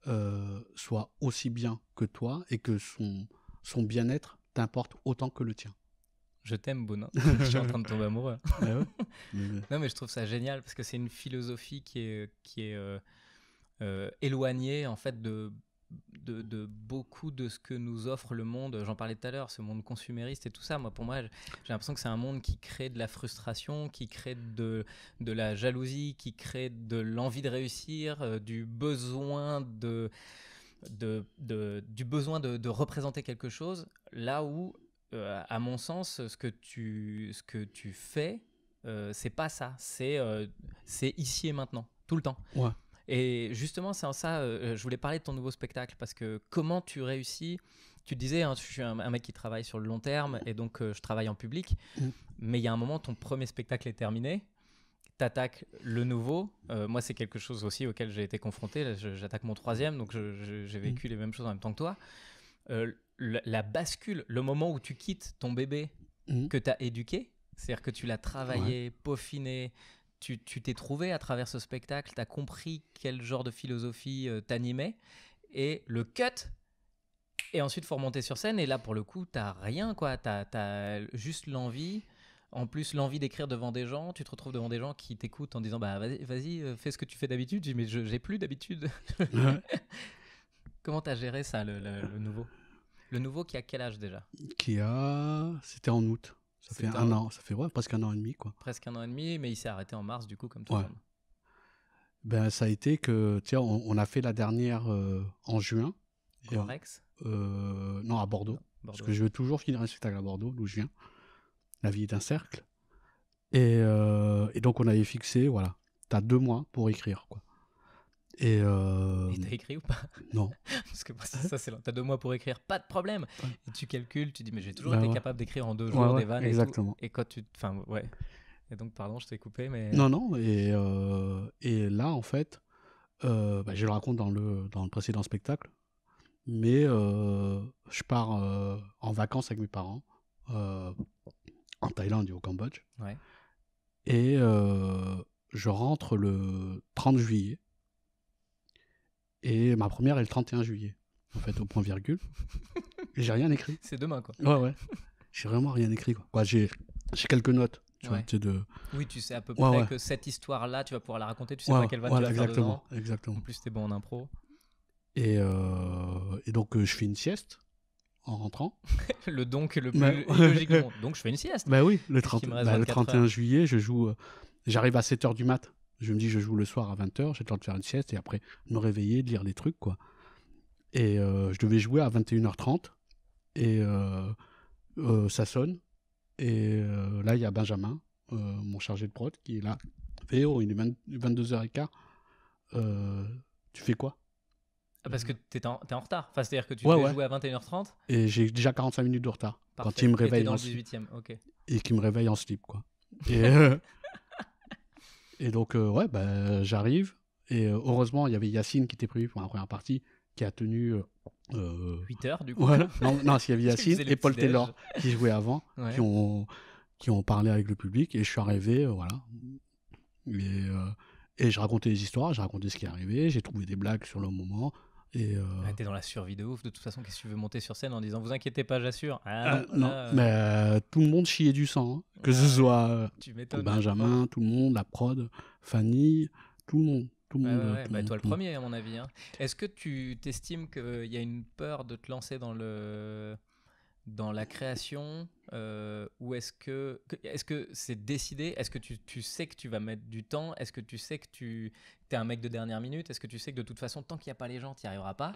euh, soit aussi bien que toi et que son, son bien-être t'importe autant que le tien. Je t'aime, Bonin. je suis en train de tomber amoureux. Ah non, mais je trouve ça génial parce que c'est une philosophie qui est, qui est euh, éloigné en fait de, beaucoup de ce que nous offre le monde. J'en parlais tout à l'heure, ce monde consumériste et tout ça. Moi, pour moi, j'ai l'impression que c'est un monde qui crée de la frustration, qui crée de, la jalousie, qui crée de l'envie de réussir, euh, du besoin de, du besoin de, représenter quelque chose. Là où, euh, à mon sens, ce que tu, ce que tu fais, c'est pas ça. C'est c'est ici et maintenant, tout le temps. Ouais. Et justement, c'est en ça, euh, euh, je voulais parler de ton nouveau spectacle, parce que comment tu réussis tu disais, hein, je suis un, mec qui travaille sur le long terme et donc euh, je travaille en public. Mm. Mais il y a un moment, ton premier spectacle est terminé. attaques le nouveau. moi, c'est quelque chose aussi auquel j'ai été confronté. J'attaque mon troisième, donc j'ai vécu mm. les mêmes choses en même temps que toi. la, bascule, le moment où tu quittes ton bébé mm. que tu as éduqué, c'est-à-dire que tu l'as travaillé, peaufiné, tu t'es trouvé à travers ce spectacle, tu as compris quel genre de philosophie euh, t'animait, et le cut, et ensuite faut remonter sur scène, et là pour le coup, tu n'as rien, quoi, as juste l'envie. En plus, l'envie d'écrire devant des gens, tu te retrouves devant des gens qui t'écoutent en disant bah vas-y, euh, fais ce que tu fais d'habitude. Je dis mais j'ai plus d'habitude. Comment as géré ça, le, le nouveau Le nouveau qui a quel âge déjà Qui a, c'était en août. Ça fait un an, ça fait presque un an et demi. Quoi. Presque un an et demi, mais il s'est arrêté en mars, du coup, comme tout le monde. Ben, ça a été que, tiens, on, a fait la dernière euh, en juin. En euh, euh, Non, à Bordeaux, Parce que je veux toujours finir un spectacle à Bordeaux, d'où je viens. La vie est un cercle. Et, euh, et donc, on avait fixé, voilà, tu as deux mois pour écrire. quoi. Euh, et, t'as écrit ou pas Non. Parce que ça, c'est t'as deux mois pour écrire, pas de problème. tu calcules, tu dis mais j'ai toujours bah été capable d'écrire en deux jours des vannes. Exactement. Et, quand tu, enfin ouais. Et donc pardon, je t'ai coupé, mais. Non non. Et euh, et là en fait, euh, bah, je le raconte dans le dans le précédent spectacle, mais je pars en vacances avec mes parents en Thaïlande et au Cambodge. Et je rentre le 30 juillet et ma première est le 31 juillet, en fait, au point virgule. j'ai rien écrit. C'est demain, quoi. Ouais, ouais. J'ai vraiment rien écrit, quoi. Ouais, bah, j'ai quelques notes. de... Oui, tu sais à peu près que cette histoire-là, tu vas pouvoir la raconter, tu sais pas quelle va voilà, exactement, faire exactement. En plus, t'es bon en impro. Et, euh, et donc, euh, je fais une sieste en rentrant. le donc le plus logique Donc, je fais une sieste. Bah oui, le, 30... Bah, le 31 juillet, je joue. Euh, j'arrive à 7h du mat je me dis, je joue le soir à 20h, j'ai le temps de faire une sieste et après me réveiller, de lire des trucs, quoi. Et euh, je devais jouer à 21h30 et euh, euh, ça sonne. Et là, il y a Benjamin, mon chargé de prod, qui est là. Véo, oh, il est 22h15. tu fais quoi ah, parce que t'es en, en retard. c'est-à-dire que tu ouais, devais jouer à 21h30. Et j'ai déjà 45 minutes de retard. Quand il me réveille. en slip Et qui me réveille en slip, quoi. Et donc, euh, ouais, bah, j'arrive. Et euh, heureusement, il y avait Yacine qui était prévu pour la première partie, qui a tenu. Euh, 8 euh, heures, du coup. Voilà. Non, non il y avait Yacine et Paul Taylor qui jouaient avant, qui, ont, parlé avec le public. Et je suis arrivé, voilà. Et, et je racontais les histoires, j'ai raconté ce qui est arrivé, j'ai trouvé des blagues sur le moment. Et euh... Ah, t'es dans la survie de ouf. De toute façon, qu'est-ce que tu veux monter sur scène en disant vous inquiétez pas, j'assure ah, ah, Non, mais euh, tout le monde chiait du sang. Hein. Que ce soit euh, Benjamin, tout le monde, la prod, Fanny, tout le monde. Tout le monde, bah, toi le premier, à mon avis. Hein. Est-ce que tu t'estimes qu'il y a une peur de te lancer dans, le... dans la création euh, ou est-ce que est-ce que c'est décidé Est-ce que tu, tu, sais que tu vas mettre du temps Est-ce que tu sais que tu es un mec de dernière minute Est-ce que tu sais que de toute façon, tant qu'il n'y a pas les gens, tu n'y arriveras pas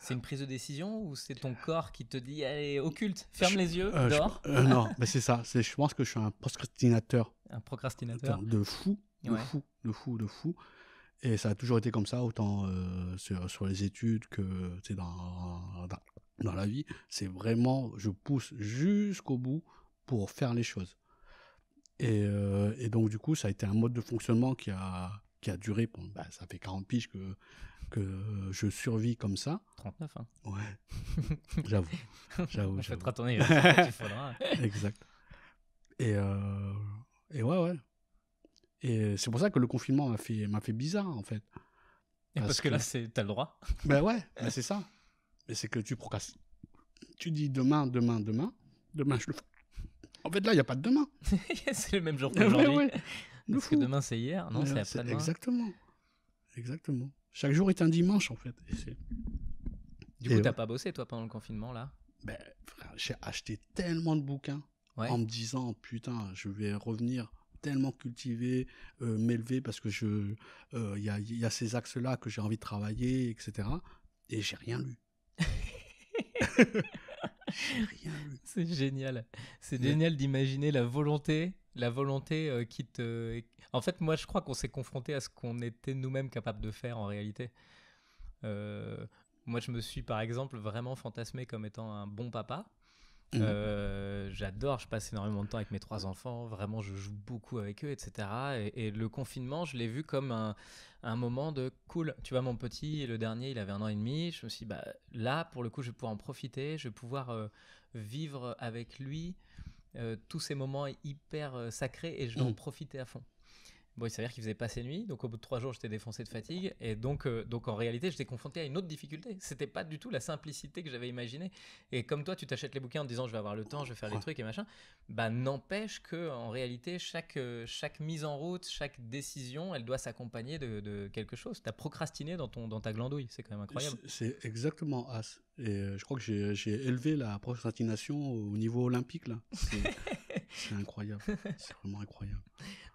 c'est une prise de décision ou c'est ton corps qui te dit allez occulte ferme les yeux euh, dors euh, Non, mais c'est ça. C'est je pense que je suis un procrastinateur. Un procrastinateur de fou, de fou, de fou, de fou. Et ça a toujours été comme ça, autant sur, les études que dans, dans dans la vie, c'est vraiment je pousse jusqu'au bout pour faire les choses. Euh, et, donc du coup, ça a été un mode de fonctionnement qui a, qui a duré, bah, ça fait 40 piges que, que je survis comme ça. 39, hein Ouais, j'avoue. j'avoue On vais ton faudra. exact. Et, euh, et ouais, ouais. Et c'est pour ça que le confinement m'a fait, m'a fait bizarre, en fait. Et parce, que, là, tu as le droit. ben ouais, ben c'est ça mais c'est que tu procrastines. Tu dis demain, demain, demain, demain je le fais. En fait, là, il n'y a pas de demain. c'est le même jour ah qu'aujourd'hui. aujourd'hui. Parce demain, c'est hier. Non, c'est Exactement. Exactement. Chaque jour est un dimanche, en fait. du coup, tu pas bossé, toi, pendant le confinement, là ben, J'ai acheté tellement de bouquins en me disant, putain, je vais revenir tellement cultivé, euh, m'élever parce que je, euh, il y, a, y, a, ces axes-là que j'ai envie de travailler, etc. Et j'ai rien lu. C'est génial. C'est génial d'imaginer la volonté, la volonté euh, qui te. En fait, moi, je crois qu'on s'est confronté à ce qu'on était nous-mêmes capables de faire en réalité. Euh, moi, je me suis, par exemple, vraiment fantasmé comme étant un bon papa. Mm. Euh, j'adore, je passe énormément de temps avec mes trois enfants, vraiment je joue beaucoup avec eux, etc. Et, le confinement, je l'ai vu comme un, moment de cool. Tu vois, mon petit, le dernier, il avait un an et demi, je me suis dit, bah, là, pour le coup, je vais pouvoir en profiter, je vais pouvoir euh, vivre avec lui euh, tous ces moments hyper sacrés et je vais en mm. profiter à fond. Bon, il s'avère qu'il faisait pas ses nuits, donc au bout de trois jours, j'étais défoncé de fatigue, et donc, euh, donc en réalité, j'étais confronté à une autre difficulté. C'était pas du tout la simplicité que j'avais imaginée. Et comme toi, tu t'achètes les bouquins en disant je vais avoir le temps, je vais faire les trucs et machin. Bah n'empêche que en réalité, chaque euh, chaque mise en route, chaque décision, elle doit s'accompagner de, quelque chose. Tu as procrastiné dans ton dans ta glandouille, c'est quand même incroyable. C'est exactement as. Et euh, je crois que j'ai élevé la procrastination au niveau olympique, là. C'est incroyable. C'est vraiment incroyable.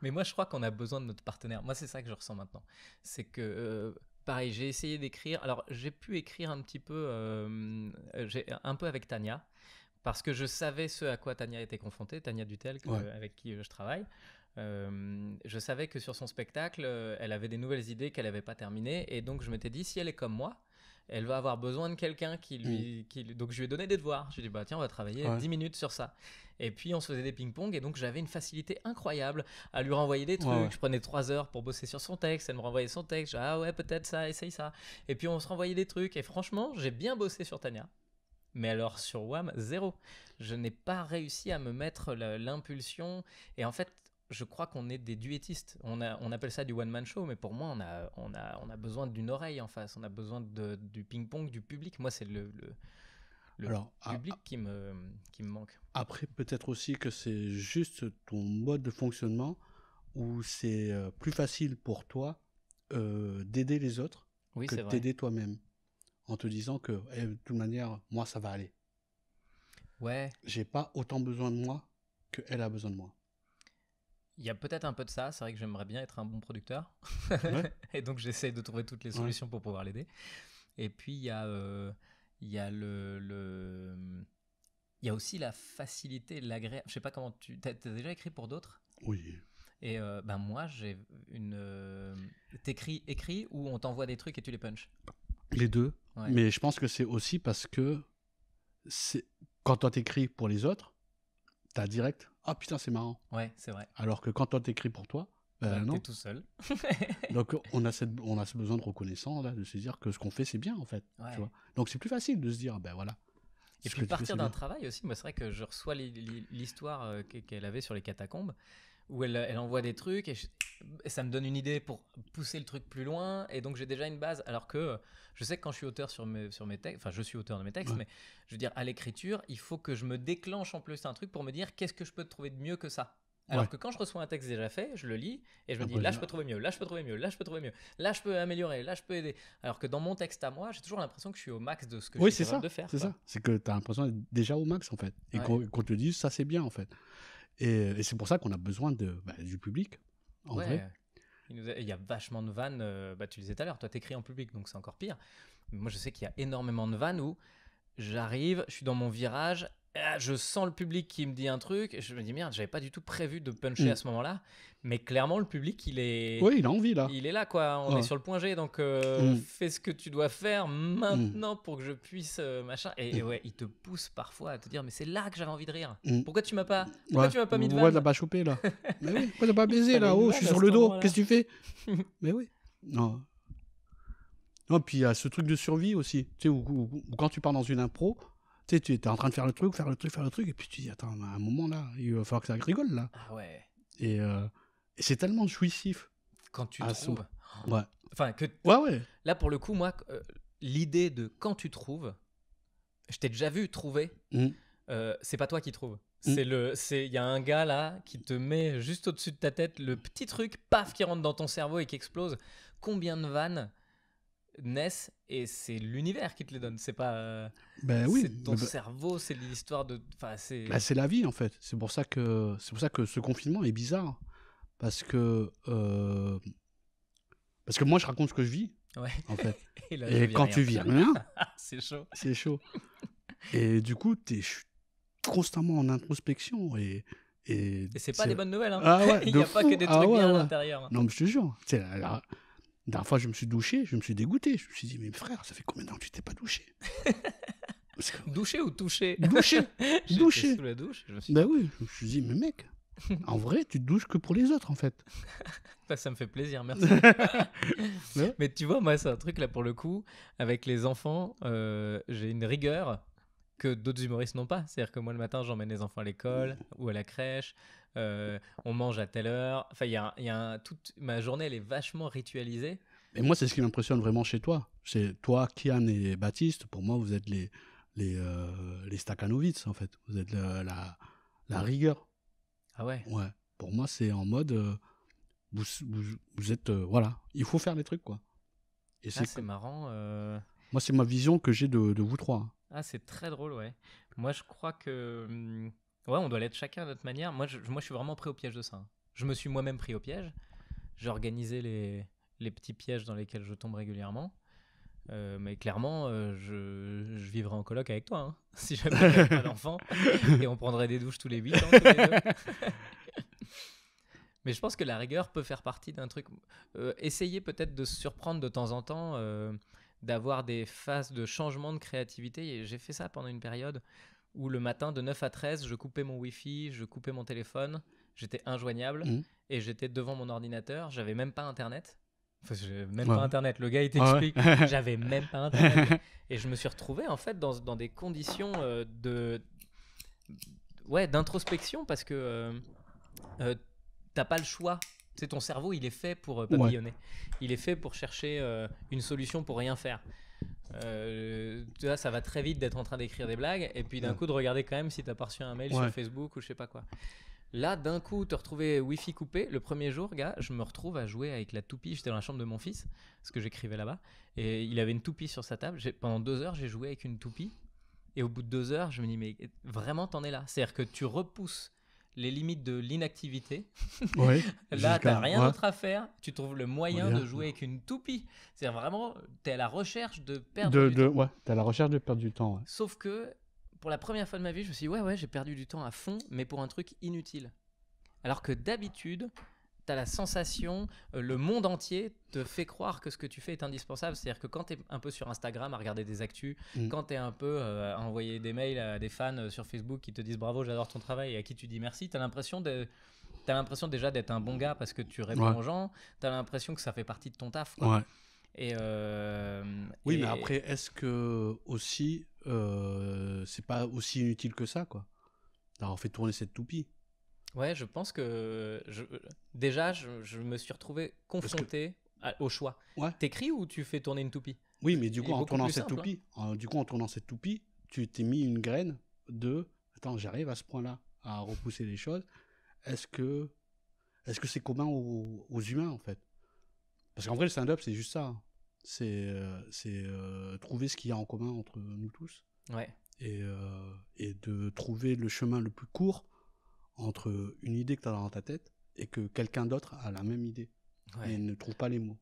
Mais moi, je crois qu'on a besoin de notre partenaire. Moi, c'est ça que je ressens maintenant. C'est que. Euh, pareil, j'ai essayé d'écrire. Alors, j'ai pu écrire un petit peu, euh, un peu avec Tania, parce que je savais ce à quoi Tania était confrontée, Tania Dutel, avec qui je travaille. je savais que sur son spectacle, elle avait des nouvelles idées qu'elle n'avait pas terminées, et donc je m'étais dit, si elle est comme moi, elle va avoir besoin de quelqu'un mm. qui lui, donc je lui ai donné des devoirs. Je lui ai dit bah tiens on va travailler 10 minutes sur ça. Et puis on se faisait des ping-pong et donc j'avais une facilité incroyable à lui renvoyer des trucs. Je prenais 3 heures pour bosser sur son texte, elle me renvoyait son texte. ah ouais peut-être ça, essaye ça. Et puis on se renvoyait des trucs et franchement j'ai bien bossé sur Tania. Mais alors sur WAM, zéro. Je n'ai pas réussi à me mettre l'impulsion. Et en fait, je crois qu'on est des duettistes. On, appelle ça du one-man show, mais pour moi, on a, besoin d'une oreille en face. On a besoin du ping-pong, du public. Moi, c'est le, public qui, me, manque. Après, peut-être aussi que c'est juste ton mode de fonctionnement où c'est euh, plus facile pour toi euh, d'aider les autres que d'aider toi-même. En te disant que, eh, de toute manière, moi, ça va aller. Ouais. J'ai pas autant besoin de moi que elle a besoin de moi. Il y a peut-être un peu de ça. C'est vrai que j'aimerais bien être un bon producteur. et donc, j'essaie de trouver toutes les solutions pour pouvoir l'aider. Et puis, il y a, euh, il y a le, le, Il y a aussi la facilité, l'agréable. Je sais pas comment tu. Tu as déjà écrit pour d'autres Oui. Et euh, ben moi, j'ai une. t'écrit euh, T'écris écrit ou on t'envoie des trucs et tu les punches Les deux. Mais je pense que c'est aussi parce que c'est quand toi t'écris pour les autres, t'as direct ah putain, c'est marrant. Ouais, c'est vrai. Alors que quand toi t'écris pour toi, ben, bah, non. tout seul. Donc on a, on a ce besoin de reconnaissance, de se dire que ce qu'on fait, c'est bien en fait. Donc c'est plus facile de se dire, ben voilà. Et puis partir d'un travail aussi, moi c'est vrai que je reçois l'histoire euh, qu'elle avait sur les catacombes, où elle, envoie des trucs et, ça me donne une idée pour pousser le truc plus loin et donc j'ai déjà une base alors que je sais que quand je suis auteur sur mes, sur mes textes, enfin je suis auteur de mes textes, mais je veux dire à l'écriture, il faut que je me déclenche en plus un truc pour me dire qu'est-ce que je peux trouver de mieux que ça. Alors que quand je reçois un texte déjà fait, je le lis et je me ah dis bah, là je peux trouver mieux, là je peux trouver mieux, là je peux trouver mieux, là je peux améliorer, là je peux aider. Alors que dans mon texte à moi, j'ai toujours l'impression que je suis au max de ce que oui, je suis ça, de faire. C'est ça, c'est que tu as l'impression d'être déjà au max en fait. Et qu'on te dise ça c'est bien en fait. Et, c'est pour ça qu'on a besoin de, bah, du public, en vrai. Il, y a vachement de vannes, euh, bah, tu le disais tout à l'heure, toi t'écris en public, donc c'est encore pire. moi je sais qu'il y a énormément de vannes où j'arrive, je suis dans mon virage ah, je sens le public qui me dit un truc. Je me dis merde, j'avais pas du tout prévu de puncher mm. à ce moment-là. Mais clairement, le public, il est. Oui, il a envie là. Il est là quoi. On est sur le point G, donc euh, mm. fais ce que tu dois faire maintenant mm. pour que je puisse euh, machin. Et, ouais, il te pousse parfois à te dire mais c'est là que j'avais envie de rire. Pourquoi tu m'as pas Pourquoi tu m'as pas mis de Pourquoi t'as pas chopé là Mais oui. Pourquoi t'as pas baisé là Oh, je suis sur le dos. Qu'est-ce que tu fais Mais oui. Non. Non, puis il y a ce truc de survie aussi. Tu sais, quand tu pars dans une impro, tu es en train de faire le truc, faire le truc, faire le truc, et puis tu dis, attends, à un moment là, il va falloir que ça rigole là. Ah ouais. Et, euh, c'est tellement jouissif. Quand tu ah, trouves. Ouais. Enfin, que. Là, pour le coup, moi, euh, l'idée de quand tu trouves, je t'ai déjà vu trouver, mmh. euh, c'est pas toi qui trouves. Mmh. C'est le, c'est, il y a un gars là qui te met juste au-dessus de ta tête le petit truc, paf, qui rentre dans ton cerveau et qui explose. Combien de vannes naissent et c'est l'univers qui te les donne. C'est pas. Euh, ben oui. ton ben cerveau, c'est l'histoire de. Enfin, c'est. Bah, c'est la vie en fait. C'est pour ça que c'est pour ça que ce confinement est bizarre parce que euh, parce que moi je raconte ce que je vis. Ouais. En fait. et, quand tu vis rien, c'est chaud. C'est chaud. et du coup, es, je suis constamment en introspection et. Et, c'est pas des bonnes nouvelles. Hein. Ah ouais, Il n'y a pas que des ah trucs bien à l'intérieur. Non, mais je te jure. La dernière fois, je me suis douché, je me suis dégoûté. Je me suis dit, mais frère, ça fait combien de temps que tu t'es pas douché Douché ou touché Douché Douché sous la douche, ben oui, je me suis dit, mais mec, en vrai, tu te douches que pour les autres, en fait. Bah, ça, me fait plaisir, merci. mais tu vois, moi, c'est un truc, là, pour le coup, avec les enfants, euh, j'ai une rigueur que d'autres humoristes n'ont pas. C'est-à-dire que moi, le matin, j'emmène les enfants à l'école mmh. ou à la crèche. Euh, on mange à telle heure. Enfin, il y a, toute ma journée, elle est vachement ritualisée. Et moi, c'est ce qui m'impressionne vraiment chez toi. C'est toi, Kian et Baptiste. Pour moi, vous êtes les les euh, les en fait. Vous êtes la, rigueur. Ah ouais. Ouais. Pour moi, c'est en mode euh, vous, êtes voilà. Il faut faire les trucs quoi. Et ah, c'est marrant. Moi, c'est ma vision que j'ai de, de, vous trois. Ah, c'est très drôle, ouais. Moi, je crois que hum, Ouais, on doit l'être chacun à notre manière. Moi je, moi, je suis vraiment pris au piège de ça. Hein. Je me suis moi-même pris au piège. J'ai organisé les, les petits pièges dans lesquels je tombe régulièrement. Euh, mais clairement, euh, je, je vivrais en coloc avec toi, hein. si j'avais pas d'enfant. Et on prendrait des douches tous les 8 ans. mais je pense que la rigueur peut faire partie d'un truc. Euh, essayer peut-être de se surprendre de temps en temps, d'avoir des phases de changement de créativité. j'ai fait ça pendant une période où le matin de 9 à 13, je coupais mon Wi-Fi, je coupais mon téléphone, j'étais injoignable mm. et j'étais devant mon ordinateur, j'avais même pas internet. Enfin, même pas internet, le gars il ah t'explique, j'avais même pas internet. et je me suis retrouvé en fait dans, des conditions euh, de ouais, d'introspection parce que euh, euh, t'as pas le choix. C'est ton cerveau, il est fait pour papillonner. Il est fait pour chercher une solution pour rien faire. Euh, ça va très vite d'être en train d'écrire des blagues et puis d'un coup de regarder quand même si t'as pas reçu un mail sur Facebook ou je sais pas quoi. Là, d'un coup, te retrouver wi coupé. Le premier jour, gars, je me retrouve à jouer avec la toupie. J'étais dans la chambre de mon fils, ce que j'écrivais là-bas. Et il avait une toupie sur sa table. Pendant deux heures, j'ai joué avec une toupie. Et au bout de deux heures, je me dis, mais vraiment, t'en es là. C'est-à-dire que tu repousses les limites de l'inactivité. Là, tu n'as rien d'autre à faire. Tu trouves le moyen de jouer avec une toupie. C'est vraiment, tu es à la recherche de perdre du temps. Ouais, tu à la recherche de perdre du temps. Sauf que, pour la première fois de ma vie, je me suis dit, ouais, ouais, j'ai perdu du temps à fond, mais pour un truc inutile. Alors que d'habitude, la sensation, euh, le monde entier te fait croire que ce que tu fais est indispensable. C'est-à-dire que quand tu es un peu sur Instagram à regarder des actus, mm. quand tu es un peu envoyé euh, à envoyer des mails à des fans euh, sur Facebook qui te disent bravo, j'adore ton travail et à qui tu dis merci, tu as l'impression de... T'as l'impression déjà d'être un bon gars parce que tu réponds aux gens, as l'impression que ça fait partie de ton taf. Ouais. Et oui, mais après, est-ce que aussi, c'est pas aussi inutile que ça, quoi D'avoir fait tourner cette toupie. Ouais, je pense que déjà, je, me suis retrouvé confronté au choix. T'écris ou tu fais tourner une toupie Oui, mais du coup, en tournant, cette toupie, hein. du coup en tournant cette toupie, tu t'es mis une graine de Attends, j'arrive à ce point-là à repousser les choses. Est-ce que est-ce que c'est commun aux, humains en fait Parce qu'en vrai, le stand-up, c'est juste ça. Hein. C'est euh, euh, trouver ce qu'il y a en commun entre nous tous. Ouais. Et, euh, et de trouver le chemin le plus court entre une idée que tu as dans ta tête et que quelqu'un d'autre a la même idée et ne trouve pas les mots.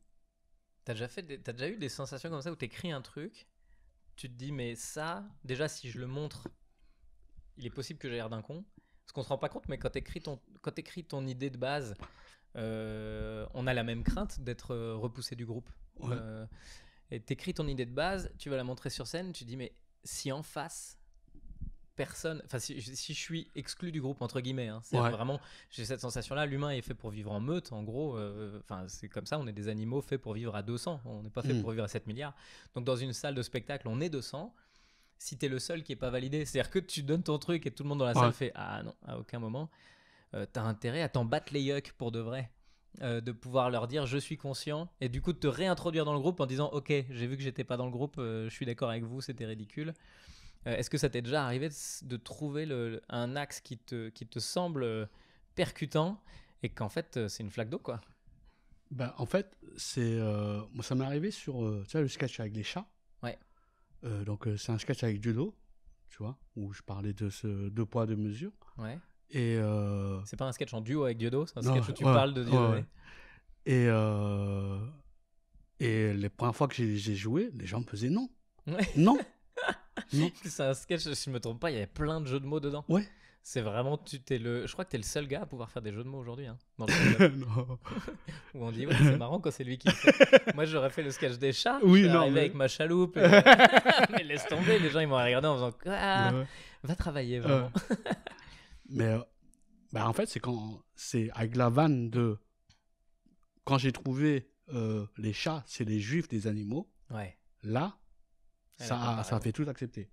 T'as déjà, fait déjà eu des sensations comme ça où t'écris un truc, tu te dis mais ça, déjà si je le montre, il est possible que j'ai l'air d'un con. Ce qu'on se rend pas compte, mais quand t'écris ton, quand écris ton idée de base, euh, on a la même crainte d'être euh, repoussé du groupe. Euh, et t'écris ton idée de base, tu vas la montrer sur scène, tu te dis mais si en face personne, enfin si, je suis exclu du groupe entre guillemets, hein, c'est vraiment j'ai cette sensation-là. L'humain est fait pour vivre en meute, en gros. Euh, enfin c'est comme ça, on est des animaux faits pour vivre à 200. On n'est pas fait mm. pour vivre à 7 milliards. Donc dans une salle de spectacle, on est 200. Si t'es le seul qui est pas validé, c'est-à-dire que tu donnes ton truc et tout le monde dans la salle fait ah non à aucun moment. Tu euh, t'as intérêt à t'en battre les yucks pour de vrai. Euh, de pouvoir leur dire je suis conscient et du coup de te réintroduire dans le groupe en disant ok j'ai vu que j'étais pas dans le groupe je suis d'accord avec vous c'était ridicule euh, est-ce que ça t'est déjà arrivé de, trouver le, un axe qui te, qui te semble euh, percutant et qu'en fait euh, c'est une flaque d'eau quoi Ben en fait c'est moi ça m'est arrivé sur tu sais, le sketch avec les chats ouais donc c'est un sketch avec lot tu vois où je parlais de ce deux poids deux mesures ouais et c'est pas un sketch en duo avec Diodo c'est un sketch où tu parles de Diodo ouais. et et les premières fois que j'ai joué les gens me faisaient non non c'est un sketch, si je me trompe pas, il y avait plein de jeux de mots dedans. Ouais. C'est vraiment, tu le, je crois que t'es le seul gars à pouvoir faire des jeux de mots aujourd'hui. Hein, non. Où on dit, c'est marrant quand c'est lui qui. Fait. Moi, j'aurais fait le sketch des chats. Oui, non. avec ma chaloupe. Euh, mais laisse tomber, les gens ils m'ont regardé en faisant, va travailler vraiment. mais euh, Bah, en fait, c'est quand c'est avec la vanne de quand j'ai trouvé euh, les chats, c'est les juifs des animaux. Ouais. Là, ça, a, fait tout accepter.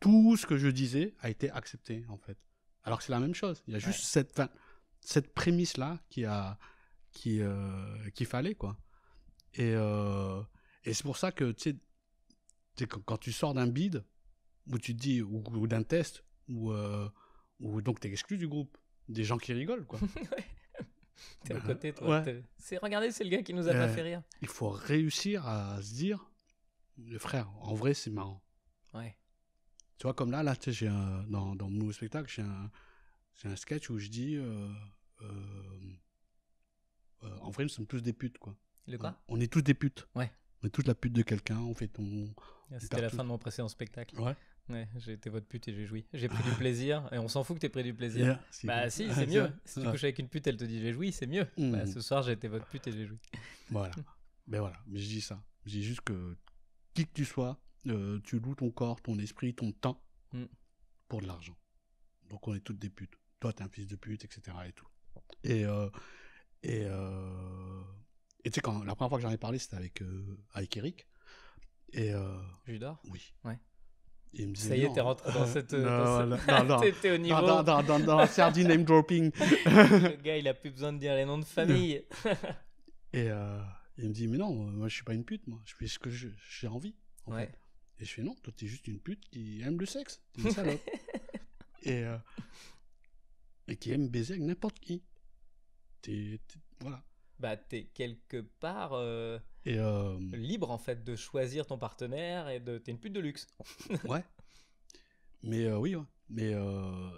Tout ce que je disais a été accepté, en fait. Alors que c'est la même chose. Il y a juste cette, cette prémisse-là qui a, qui, euh, qu'il fallait, quoi. Euh, et, c'est pour ça que, tu sais, quand tu sors d'un bid, où tu dis, ou, d'un test, ou, euh, ou donc t'es exclu du groupe, des gens qui rigolent, quoi. t'es ben, côté, toi. C'est, regardez, c'est le gars qui nous a pas euh, fait rire. Il faut réussir à se dire, le frère. En vrai, c'est marrant. Ouais. Tu vois, comme là, là, j'ai dans, dans, mon nouveau spectacle, j'ai un, un, sketch où je dis. Euh, euh, euh, en vrai, nous sommes tous des putes, quoi. Le quoi on, est tous des putes. Ouais. On est tous la pute de quelqu'un, on fait ton. Ah, c'était la fin de mon précédent spectacle. Ouais. Ouais, j'ai été votre pute et j'ai joui. J'ai pris du plaisir et on s'en fout que t'aies pris du plaisir. bah si, ah, c'est mieux. si tu couches avec une pute, elle te dit j'ai joui, c'est mieux. Bah, hmm. ce soir, j'ai été votre pute et j'ai joui. Voilà. mais ben voilà, mais je dis ça. Je dis juste que qui que tu sois, euh, tu loues ton corps, ton esprit, ton temps mm. pour de l'argent. Donc on est toutes des putes. Toi, t'es un fils de pute, etc. Et tout. Et euh, et euh, tu sais quand la première fois que j'en ai parlé, c'était avec euh, avec Eric. Et euh, Judas. Oui. Ouais. il me disait, ça y est, t'es rentré dans cette. non, dans non, t'es, au niveau. Dans, non, dans, un Sardine name dropping. Le gars, il a plus besoin de dire les noms de famille. et euh, il me dit, mais non, moi je suis pas une pute, moi, je fais ce que j'ai envie. En fait. Et je fais, non, toi es juste une pute qui aime le sexe, t'es une salope. et, euh, et qui aime baiser avec n'importe qui. T'es. Voilà. Bah, es quelque part. Euh, et euh, libre en fait de choisir ton partenaire et de. T'es une pute de luxe. ouais. Mais oui, ouais. Mais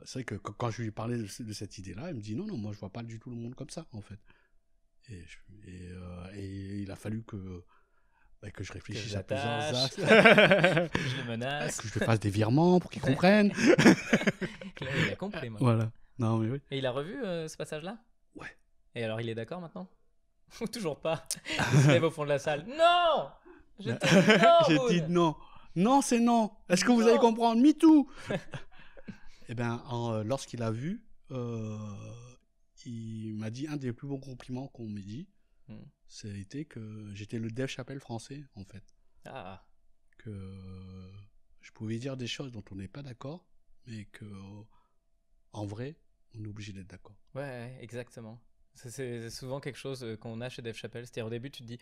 c'est vrai que quand je lui parlais de, cette idée-là, il me dit non, non, moi je vois pas du tout le monde comme ça en fait. Euh, et, il a fallu que bah, que je réfléchisse à plusieurs axes. que je menace. que je lui fasse des virements pour qu'il comprenne. il a compris, moi. Voilà. Non, mais oui. Et il a revu euh, ce passage-là Ouais. Et alors, il est d'accord maintenant Ou toujours pas Il se lève au fond de la salle. Non J'ai dit non Non, c'est non Est-ce que vous allez comprendre Me too Eh bien, euh, lorsqu'il a vu, euh, il m'a dit un des plus bons compliments qu'on m'ait dit, c'était hmm. que j'étais le dev chapelle français, en fait. Ah. Que je pouvais dire des choses dont on n'est pas d'accord, mais que en vrai, on est obligé d'être d'accord. Ouais, exactement. C'est souvent quelque chose euh, qu'on a chez Dave Chappelle. C'est-à-dire au début, tu te dis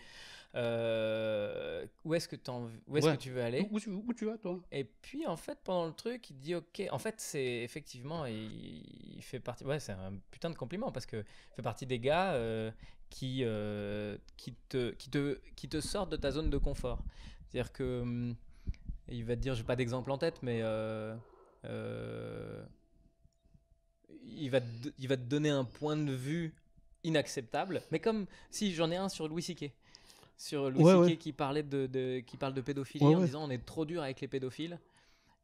euh, où est-ce que, tu veux aller où, tu vas, toi Et puis, en fait, pendant le truc, il dit OK. En fait, c'est effectivement, il, fait partie. Ouais, c'est un putain de compliment parce que fait partie des gars euh, qui, qui, te, qui, te, qui te sortent de ta zone de confort. C'est-à-dire que. Hum, il va te dire, j'ai pas d'exemple en tête, mais. il va, il va te donner un point de vue inacceptable. Mais comme si j'en ai un sur Louis Siquet. Sur Louis qui parlait de, de, qui parle de pédophilie en disant on est trop dur avec les pédophiles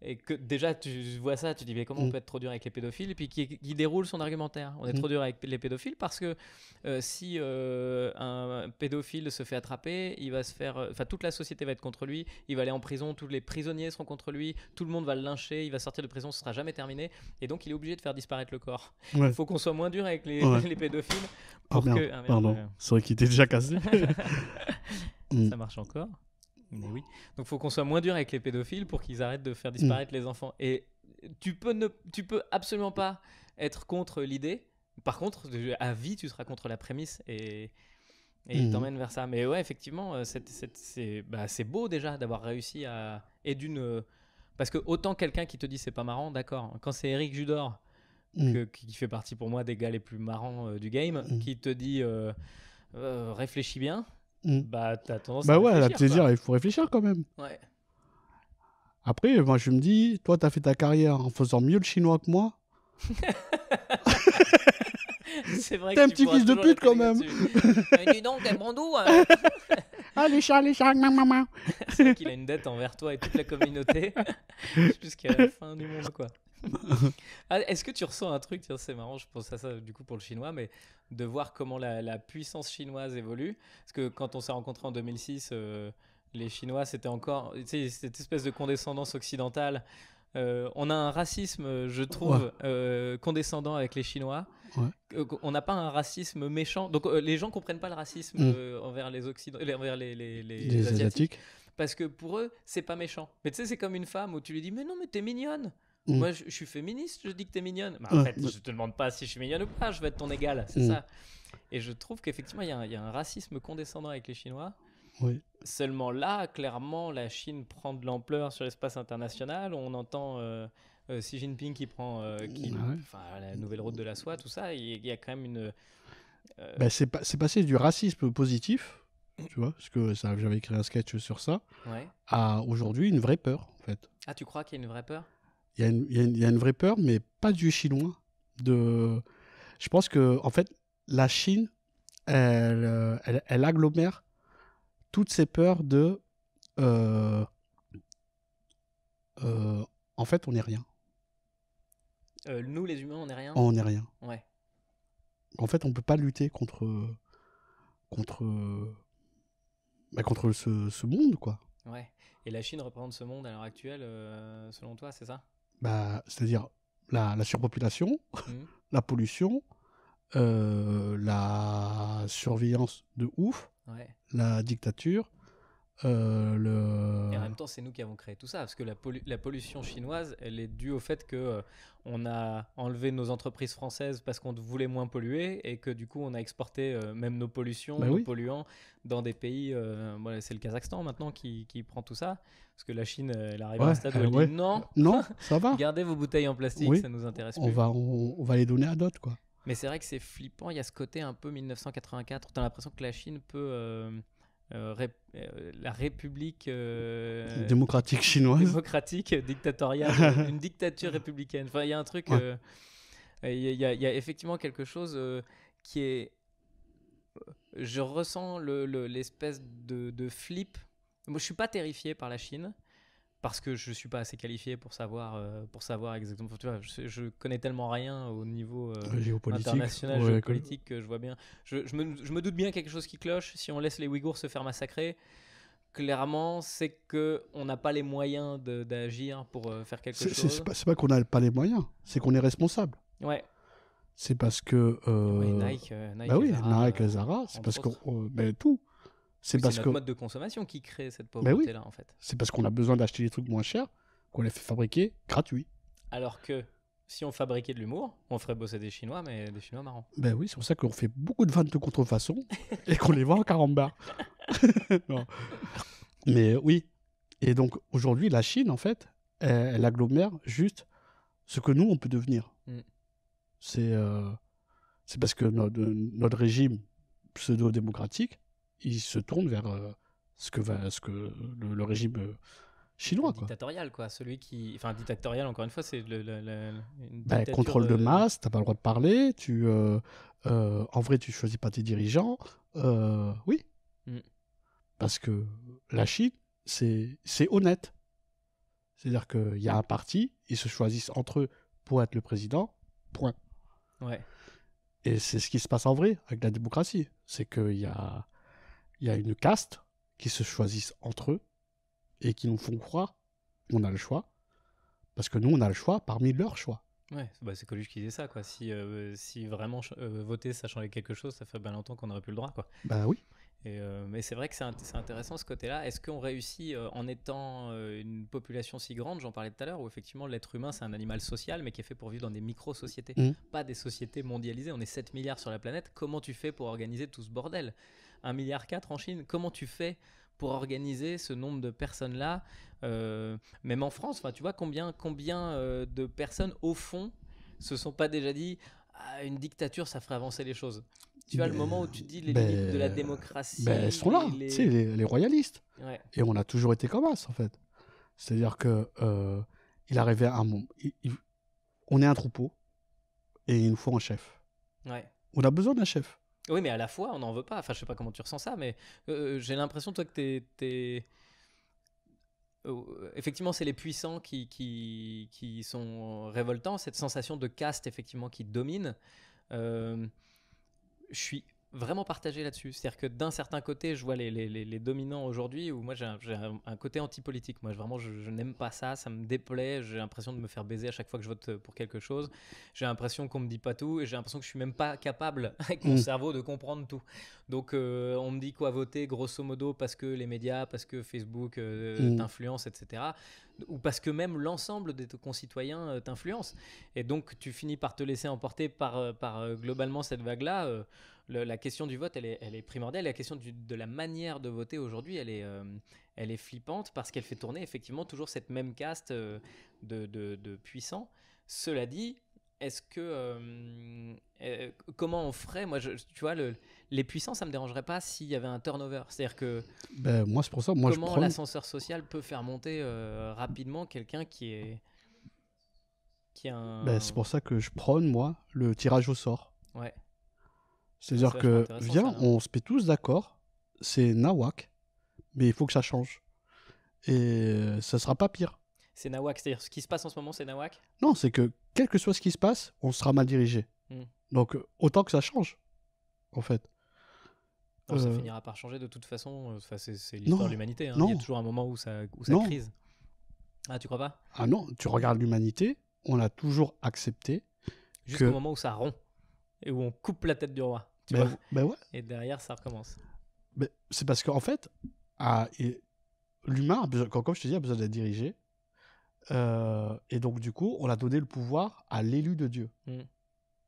et que déjà tu vois ça, tu dis mais comment on mm. peut être trop dur avec les pédophiles, et puis qui, déroule son argumentaire. On est mm. trop dur avec les pédophiles parce que euh, si euh, un pédophile se fait attraper, il va se faire, euh, enfin toute la société va être contre lui, il va aller en prison, tous les prisonniers seront contre lui, tout le monde va le lyncher, il va sortir de prison, ce sera jamais terminé, et donc il est obligé de faire disparaître le corps. Il faut qu'on soit moins dur avec les, pédophiles. Ah, pour Que... Ah, Pardon, c'est vrai qu'il était déjà cassé. Mm. ça marche encore oui. Donc faut qu'on soit moins dur avec les pédophiles pour qu'ils arrêtent de faire mm. disparaître les enfants. Et tu peux ne, tu peux absolument pas être contre l'idée. Par contre, à vie, tu seras contre la prémisse et ils mm. t'emmènent vers ça. Mais ouais, effectivement, euh, bah, c'est beau déjà d'avoir réussi à et d'une euh, parce que autant quelqu'un qui te dit c'est pas marrant, d'accord. Quand c'est Eric Judor mm. qui fait partie pour moi des gars les plus marrants euh, du game, qui te dit réfléchis bien, Mm. bah t'as tendance bah ouais à plaisir il faut réfléchir quand même ouais. après moi je me dis toi t'as fait ta carrière en faisant mieux le chinois que moi c'est vrai t'es un petit fils de pute quand même mais dis donc t'es doux hein. ah les chats les chats maman c'est vrai qu'il a une dette envers toi et toute la communauté jusqu'à la fin du monde quoi ah, est-ce que tu ressens un truc c'est marrant, je pense à ça du coup pour le chinois, mais de voir comment la, puissance chinoise évolue. Parce que quand on s'est rencontrés en 2006, euh, les Chinois, c'était encore cette espèce de condescendance occidentale. Euh, on a un racisme, je trouve, euh, condescendant avec les Chinois. on n'a pas un racisme méchant. Donc les gens comprennent pas le racisme mm. envers les Occidentaux, envers les, Asiatiques. Parce que pour eux, c'est pas méchant. Mais tu sais, c'est comme une femme où tu lui dis Mais non, mais tu t'es mignonne. Mm. Moi, je, suis féministe, je dis que t'es mignonne. Bah, en fait, je te demande pas si je suis mignonne ou pas, je vais être ton égal, c'est mm. ça. Et je trouve qu'effectivement, il y, a un racisme condescendant avec les Chinois. Oui. Seulement là, clairement, la Chine prend de l'ampleur sur l'espace international. On entend euh, euh, Xi Jinping qui prend euh, qui, mm. ah la nouvelle route de la soie, tout ça. Il y, a quand même une. Bah, c'est passé du racisme positif, tu vois, parce que j'avais écrit un sketch sur ça, à aujourd'hui une vraie peur, en fait. Ah, tu crois qu'il y a une vraie peur il y, a une, vraie peur, mais pas du chinois. De... Je pense que, en fait, la Chine, elle, euh, elle, agglomère toutes ces peurs de. Euh, euh, en fait, on n'est rien. nous, les humains, on n'est rien. On n'est rien. Ouais. En fait, on ne peut pas lutter contre. contre. Bah, contre ce, monde, quoi. Ouais. Et la Chine représente ce monde à l'heure actuelle, selon toi, c'est ça bah, c'est-à-dire la, surpopulation, mmh. la pollution, euh, la surveillance de ouf, la dictature, euh, le... Et en même temps, c'est nous qui avons créé tout ça, parce que la, la pollution chinoise, elle est due au fait que euh, on a enlevé nos entreprises françaises parce qu'on voulait moins polluer, et que du coup, on a exporté euh, même nos pollutions, bah nos polluants, dans des pays. c'est le Kazakhstan maintenant qui, prend tout ça, parce que la Chine, elle arrive à un stade où elle dit non, non, ça va. Gardez vos bouteilles en plastique, ça ça nous intéresse plus. on, va les donner à d'autres, quoi. Mais c'est vrai que c'est flippant. Il y a ce côté un peu 1984. T'as l'impression que la Chine peut euh, euh, la République euh, démocratique chinoise, démocratique dictatoriale, une dictature républicaine. Enfin, il y a un truc, il y, a effectivement quelque chose qui est, je ressens l'espèce le, l'espèce de, de, flip. Moi, je suis pas terrifié par la Chine parce que je suis pas assez qualifié pour savoir euh, pour savoir exactement. je, connais tellement rien au niveau euh, euh, géopolitique, international, que je vois bien. Je, me, doute bien quelque chose qui cloche. Si on laisse les Ouïghours se faire massacrer, clairement, c'est que on n'a pas les moyens d'agir pour faire quelque chose. C'est pas, pas qu'on n'a pas les moyens, c'est qu'on est responsable. Ouais. C'est parce que. Nike, bah oui, Zara, Nike, Zara, c'est parce que. tout. C'est parce notre mode de consommation qui crée cette ben pauvreté-là, en fait. C'est parce qu'on a besoin d'acheter des trucs moins chers qu'on les fait fabriquer gratuits. Alors que si on fabriquait de l'humour, on ferait bosser des Chinois, mais des Chinois marrants. Ben oui, c'est pour ça qu'on fait beaucoup de ventes de contrefaçon et qu'on les vend en carambar. mais euh, oui. Et donc aujourd'hui, la Chine, en fait, elle, agglomère juste ce que nous, on peut devenir. Mm. Euh, c'est parce que notre régime pseudo-démocratique il se tourne vers euh, ce que va ce que le, régime euh, chinois. Quoi. Dictatorial, quoi. Celui qui. Enfin, dictatorial, encore une fois, c'est le. Bah, contrôle de, masse, t'as pas le droit de parler, tu. Euh, en vrai, tu choisis pas tes dirigeants. oui. Mm. Parce que la Chine, c'est honnête. C'est-à-dire qu'il y a un parti, ils se choisissent entre eux pour être le président, point. Ouais. Et c'est ce qui se passe en vrai avec la démocratie. C'est qu'il y a il y a une caste qui se choisissent entre eux et qui nous font croire qu'on a le choix, parce que nous, on a le choix parmi leurs choix. Ouais, bah c'est Coluche qui disait ça, quoi. Si, euh, si vraiment euh, voter, ça changeait quelque chose, ça fait bien longtemps qu'on aurait plus le droit, quoi. Bah oui. Euh, mais c'est vrai que c'est, intéressant ce côté-là. Est-ce qu'on réussit en étant une population si grande, j'en parlais tout à l'heure, où effectivement l'être humain c'est un animal social, mais qui est fait pour vivre dans des micro-sociétés, mmh. pas des sociétés mondialisées. On est 7 milliards sur la planète. Comment tu fais pour organiser tout ce bordel 1,4 milliard en Chine. Comment tu fais pour organiser ce nombre de personnes-là, euh, même en France, tu vois combien, combien euh, de personnes au fond se sont pas déjà dit ah, une dictature ça ferait avancer les choses. Tu as le moment où tu dis les ben, limites de la démocratie. Ben, elles sont là, les... les, royalistes. Et on a toujours été comme ça en fait. C'est-à-dire que euh, il arrivait à un moment, on est un troupeau et il nous faut un chef. On a besoin d'un chef. Oui, mais à la fois, on n'en veut pas. Enfin, je sais pas comment tu ressens ça, mais euh, euh, j'ai l'impression, toi, que tu euh, effectivement, c'est les puissants qui, sont révoltants, cette sensation de caste, effectivement, qui domine. je suis vraiment partagé là-dessus. C'est-à-dire que d'un certain côté, je vois les, les, dominants aujourd'hui où moi j'ai un, côté anti-politique. Moi, vraiment, je, n'aime pas ça, ça me déplaît. J'ai l'impression de me faire baiser à chaque fois que je vote pour quelque chose. J'ai l'impression qu'on me dit pas tout et j'ai l'impression que je suis même pas capable, avec mon mm. cerveau, de comprendre tout. Donc, euh, on me dit quoi voter, grosso modo, parce que les médias, parce que Facebook euh, mm. t'influence, etc. Ou parce que même l'ensemble des concitoyens euh, t'influence. Et donc, tu finis par te laisser emporter par, par globalement cette vague-là la question du vote, elle est, primordiale. La question de la manière de voter aujourd'hui, elle, est, euh, elle est flippante parce qu'elle fait tourner effectivement toujours cette même caste euh, de, puissants. Cela dit, est-ce que euh, comment on ferait moi tu vois le, les puissants ça me dérangerait pas s'il y avait un turnover c'est à dire que ben, moi c'est pour ça moi comment l'ascenseur social peut faire monter rapidement quelqu'un qui est ben, c'est pour ça que je prône moi le tirage au sort ouais c'est-à-dire que, viens, on se met tous d'accord, c'est nawak, mais il faut que ça change. Et euh, ça sera pas pire. C'est nawak, c'est-à-dire ce qui se passe en ce moment, c'est nawak Non, c'est que quel que soit ce qui se passe, on sera mal dirigé. Hmm. Donc autant que ça change, en fait. ça euh, finira par changer de toute façon. Euh, c'est, l'histoire de l'humanité. Hein. Il y a toujours un moment où ça, crise. Ah, tu crois pas Ah non, tu regardes l'humanité, on l'a toujours accepté. Jusqu'au moment où ça rompt et où on coupe la tête du roi. Ben ben ouais. Et derrière, ça recommence. Mais ben, c'est parce qu'en fait, l'humain, comme je te dis, a besoin d'être dirigé. Euh, et donc, du coup, on a donné le pouvoir à l'élu de Dieu. Mm.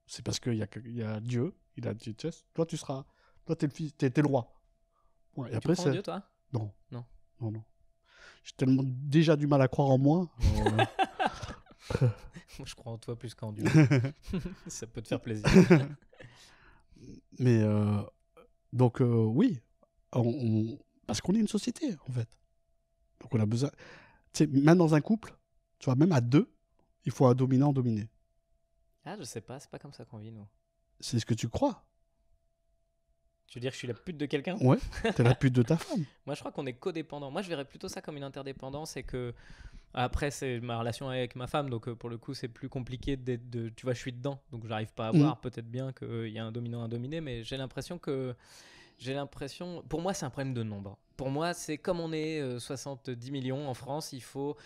C'est parce qu'il y, y, a Dieu, il a dit toi, tu seras, toi, t'es le, es, le roi. et, après, tu Dieu, toi Non. Non. Non, non. J'ai tellement déjà du mal à croire en moi. Euh, Moi, je crois en toi plus qu'en Dieu. ça peut te faire plaisir. Mais euh, donc, euh, oui, parce qu'on est une société, en fait. Donc, on a besoin. Tu sais, même dans un couple, tu vois, même à deux, il faut un dominant, dominé. Ah, je sais pas, c'est pas comme ça qu'on vit, nous. C'est ce que tu crois. Tu veux dire que je suis la pute de quelqu'un Ouais, t'es la pute de ta femme. Moi, je crois qu'on est codépendant. Moi, je verrais plutôt ça comme une interdépendance et que après, c'est ma relation avec ma femme, donc euh, pour le coup, c'est plus compliqué d'être. De, tu vois, je suis dedans, donc j'arrive pas à mm. voir. Peut-être bien qu'il euh, y a un dominant, un dominé, mais j'ai l'impression que. J'ai l'impression. Pour moi, c'est un problème de nombre. Pour moi, c'est comme on est 70 euh, millions en France, il faut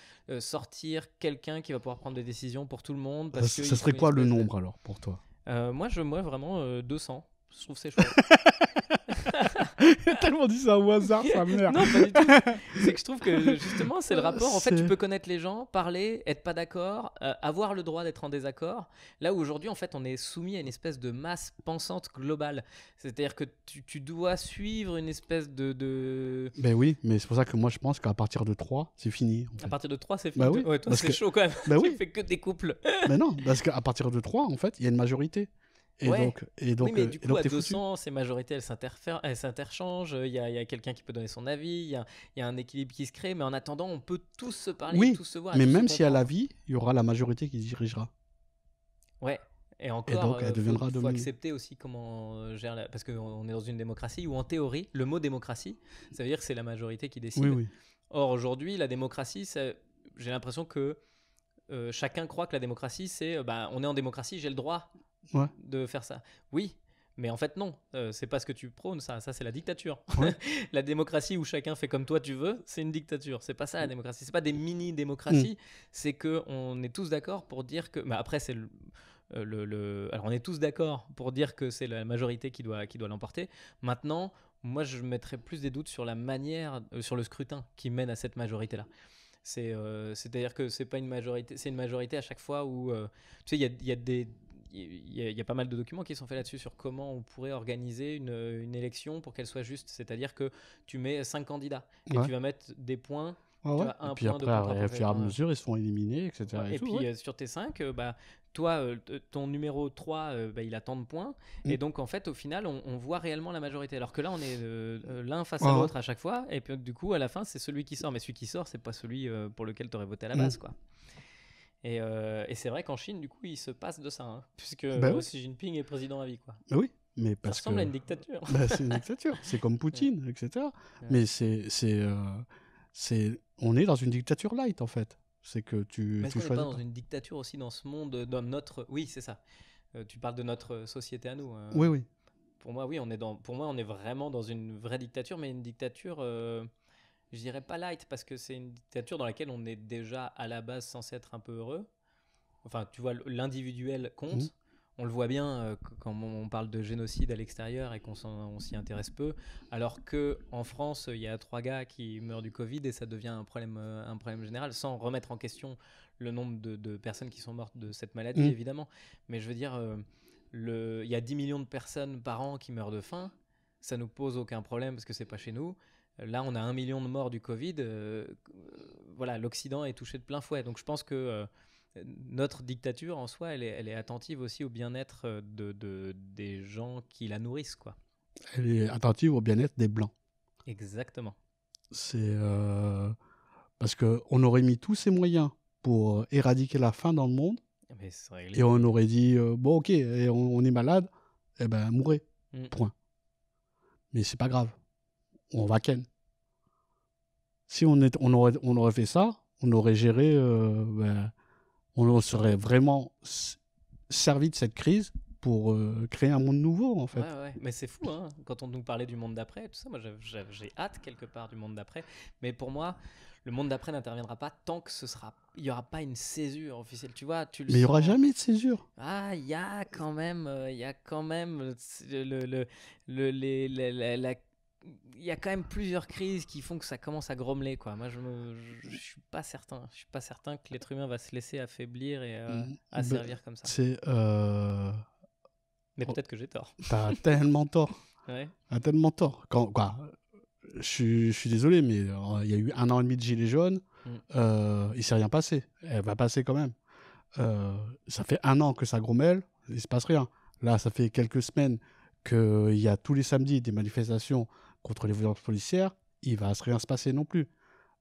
sortir quelqu'un qui va pouvoir prendre des décisions pour tout le monde. Parce ça, serait quoi le nombre alors pour toi Moi, je moi vraiment 200. Je trouve c'est chouette. tellement dit ça au hasard, ça mère. Non, pas du tout. C'est que je trouve que justement, c'est le rapport. En fait, tu peux connaître les gens, parler, être pas d'accord, euh, avoir le droit d'être en désaccord. Là où aujourd'hui, en fait, on est soumis à une espèce de masse pensante globale. C'est-à-dire que tu, tu, dois suivre une espèce de. de... Ben oui, mais c'est pour ça que moi, je pense qu'à partir de 3, c'est fini. À partir de 3, c'est bah fini. oui, ouais, toi, c'est que... chaud quand même. Bah tu fais que des couples. Mais ben non, parce qu'à partir de 3, en fait, il y a une majorité. Et donc, et donc, oui, mais euh, du coup, ces majorités, elles s'interchangent. Il y a, quelqu'un qui peut donner son avis. Il y, a, y, a, un équilibre qui se crée. Mais en attendant, on peut tous se parler, tous se voir. Mais même s'il y a l'avis, il y aura la majorité qui dirigera. Ouais. Et encore, et donc, euh, elle faut, deviendra accepter aussi comment on euh, gère la... parce qu'on est dans une démocratie où en théorie, le mot démocratie, ça veut dire que c'est la majorité qui décide. Or aujourd'hui, la démocratie, j'ai l'impression que chacun croit que la démocratie, c'est bah, on est en démocratie, j'ai le droit de faire ça. Oui, mais en fait, non, euh, c'est pas ce que tu prônes, ça, ça c'est la dictature. la démocratie où chacun fait comme toi tu veux, c'est une dictature. C'est pas ça la mm. démocratie, c'est pas des mini-démocraties, mm. c'est que on est tous d'accord pour dire que. Mais après, c'est euh, le, Alors, on est tous d'accord pour dire que c'est la majorité qui doit, qui doit l'emporter. Maintenant, moi, je mettrais plus des doutes sur la manière, euh, sur le scrutin qui mène à cette majorité-là. C'est, c'est-à-dire que c'est pas une majorité, c'est une majorité à chaque fois où, tu sais, il y a, y a des il y, a pas mal de documents qui sont faits là-dessus sur comment on pourrait organiser une, une élection pour qu'elle soit juste. C'est-à-dire que tu mets cinq candidats et tu vas mettre des points. Un et puis après, de à, fur et à mesure, ils se font éliminer, etc. Et, puis euh, sur tes 5, euh, bah, toi, euh, ton numéro 3, bah, il a tant de points. Mm. Et donc, en fait, au final, on, voit réellement la majorité. Alors que là, on est l'un face à l'autre à chaque fois. Et puis, du coup, à la fin, c'est celui qui sort. Mais celui qui sort, c'est pas celui pour lequel tu aurais voté à la mm. base. quoi. Euh, et, c'est vrai qu'en Chine, du coup, il se passe de ça, hein, puisque bah Xi Jinping est président à vie. Quoi. Oui, mais parce ça ressemble à une dictature. Bah, c'est une dictature, c'est comme Poutine, etc. Mais c'est, euh, c'est, on est dans une dictature light, en fait. C'est que tu. Mais est pas dans une dictature aussi dans ce monde, dans notre. Oui, c'est ça. Euh, tu parles de notre société à nous. Hein. oui, oui. Pour moi, oui, on est dans. Pour moi, on est vraiment dans une vraie dictature, mais une dictature je dirais pas light parce que c'est une dictature dans laquelle on est déjà à la base censé être un peu heureux. Enfin, tu vois, l'individuel compte. Mm-hmm. On le voit bien euh, quand on parle de génocide à l'extérieur et qu'on s'y intéresse peu, alors que en France, il y a trois gars qui meurent du Covid et ça devient un problème, euh, un problème général, sans remettre en question le nombre de, personnes qui sont mortes de cette maladie, mm. évidemment. Mais je veux dire, euh, il y a 10 millions de personnes par an qui meurent de faim, ça nous pose aucun problème parce que c'est pas chez nous. Là, on a un million de morts du Covid. Euh, voilà, l'Occident est touché de plein fouet. Donc je pense que euh, notre dictature en soi, elle est, attentive aussi au bien-être euh, de, des gens qui la nourrissent. Quoi. Elle est attentive au bien-être des Blancs. Exactement. C'est parce qu'on aurait mis tous ces moyens pour éradiquer la faim dans le monde. Ah, et on aurait dit, bon ok, on, est malade, et eh ben mourrez. Mm. Point. Mais c'est pas grave on va Si on, est, on, aurait, on aurait fait ça, on aurait géré, euh, ben, on serait vraiment servi de cette crise pour euh, créer un monde nouveau en fait. Mais c'est fou, hein, quand on nous parlait du monde d'après, tout ça, moi j'ai hâte quelque part du monde d'après. Mais pour moi, le monde d'après n'interviendra pas tant que ce sera, il y aura pas une césure officielle, tu vois. Tu Mais il y aura jamais de césure. Ah, il y a quand même, euh, il y a quand même le, le, le, les, la, la, il y a quand même plusieurs crises qui font que ça commence à grommeler quoi. Moi je ne suis pas certain, je suis pas certain que l'être humain va se laisser affaiblir et euh, mm-hmm. à asservir bah, comme ça. Euh, mais peut-être que j'ai tort. T'as tellement tort. T'as tellement tort. Quand quoi je suis, désolé, mais euh, il y a eu un an et demi de Gilets jaunes, mm. euh, il s'est rien passé. Elle va passer quand même. ça fait un an que ça grommelle, il se passe rien. Là, ça fait quelques semaines qu'il y a tous les samedis des manifestations contre les violences policières, il va rien se passer non plus.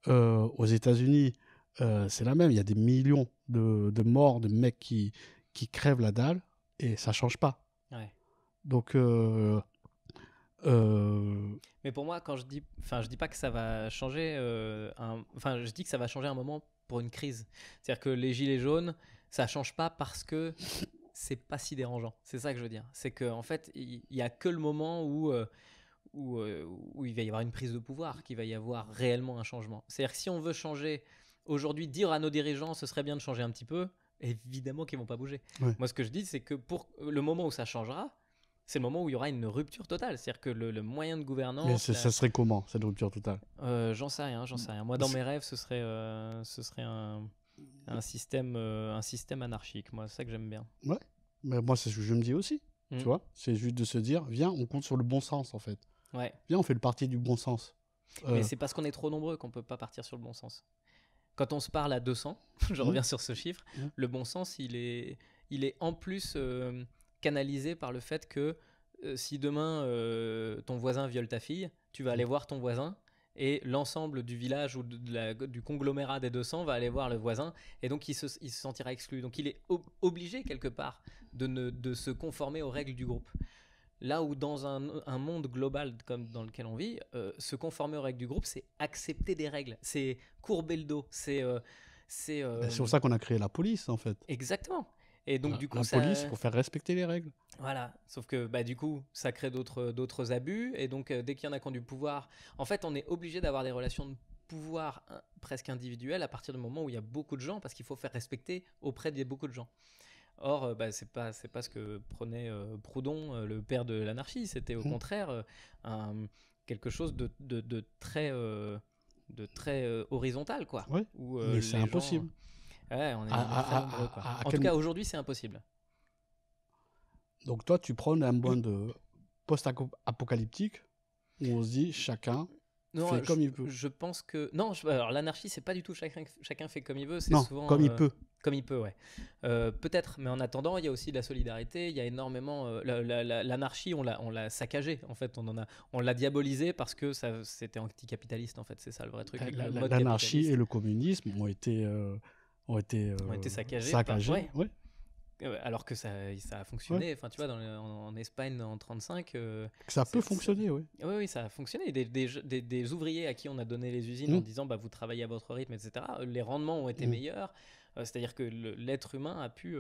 Euh, aux États-Unis, euh, c'est la même. Il y a des millions de, de, morts, de mecs qui, qui crèvent la dalle et ça change pas. Donc. Euh, Mais pour moi, quand je dis, enfin, je dis pas que ça va changer. Enfin, je dis que ça va changer un moment pour une crise. C'est-à-dire que les gilets jaunes, ça change pas parce que c'est pas si dérangeant. C'est ça que je veux dire. C'est que en fait, il n'y y, a que le moment où euh, où, il va y avoir une prise de pouvoir, qu'il va y avoir réellement un changement. C'est-à-dire que si on veut changer aujourd'hui, dire à nos dirigeants ce serait bien de changer un petit peu, évidemment qu'ils vont pas bouger. Moi, ce que je dis, c'est que pour le moment où ça changera, c'est le moment où il y aura une rupture totale. C'est-à-dire que le, moyen de gouvernance. Mais ça, serait comment, cette rupture totale euh, J'en sais rien, j'en sais rien. Moi, dans mes rêves, ce serait, euh, ce serait un, système, un système anarchique. Moi, c'est ça que j'aime bien. Ouais, mais moi, c'est ce que je me dis aussi. Tu hmm. vois C'est juste de se dire, viens, on compte sur le bon sens, en fait. Ouais. on fait le parti du bon sens. Mais euh. c'est parce qu'on est trop nombreux qu'on peut pas partir sur le bon sens. Quand on se parle à 200, je mmh. reviens sur ce chiffre, mmh. le bon sens, il est, il est en plus euh, canalisé par le fait que euh, si demain ton voisin viole ta fille, tu vas mmh. aller voir ton voisin et l'ensemble du village ou de du conglomérat des 200 va aller voir le voisin et donc il se, il se sentira exclu. Donc il est obligé quelque part de, de se conformer aux règles du groupe. Là où dans un, monde global comme dans lequel on vit, euh, se conformer aux règles du groupe, c'est accepter des règles, c'est courber le dos, c'est... Euh, euh, c'est pour ça qu'on a créé la police, en fait. Exactement. Et donc, du coup, la police pour faire respecter les règles. Voilà. Sauf que, bah, du coup, ça crée d'autres, d'autres abus. Et donc, dès qu'il y en a qui ont du pouvoir, en fait, on est obligé d'avoir des relations de pouvoir hein, presque individuelles à partir du moment où il y a beaucoup de gens, parce qu'il faut faire respecter auprès de beaucoup de gens. Or, euh, bah, c'est pas c'est pas ce que prenait euh, Proudhon, euh, le père de l'anarchie. C'était au mmh. contraire quelque chose de, très de très horizontal, quoi. ou mais c'est impossible. en tout cas, aujourd'hui, c'est impossible. Donc toi, tu prends un point de post-apocalyptique où on se dit chacun non, je, comme Je pense que non. alors l'anarchie, c'est pas du tout chacun fait comme il veut. C'est souvent comme il euh, peut. Comme il peut, ouais. Euh, peut-être, mais en attendant, il y a aussi de la solidarité. Il y a énormément euh, l'anarchie. on l'a on l'a saccagée en fait. On en a on l'a diabolisé parce que ça c'était anticapitaliste en fait. C'est ça le vrai truc. L'anarchie et le communisme ont été ont été, été saccagés. saccagés. Euh, alors que ça, ça a fonctionné. Enfin, tu vois, dans en, Espagne en 35. Euh, ça peut fonctionner, ah oui. Oui, ça a fonctionné. Des, ouvriers à qui on a donné les usines en mm. disant, bah, vous travaillez à votre rythme, etc. Euh, les rendements ont été mm. meilleurs. C'est-à-dire que l'être humain a pu.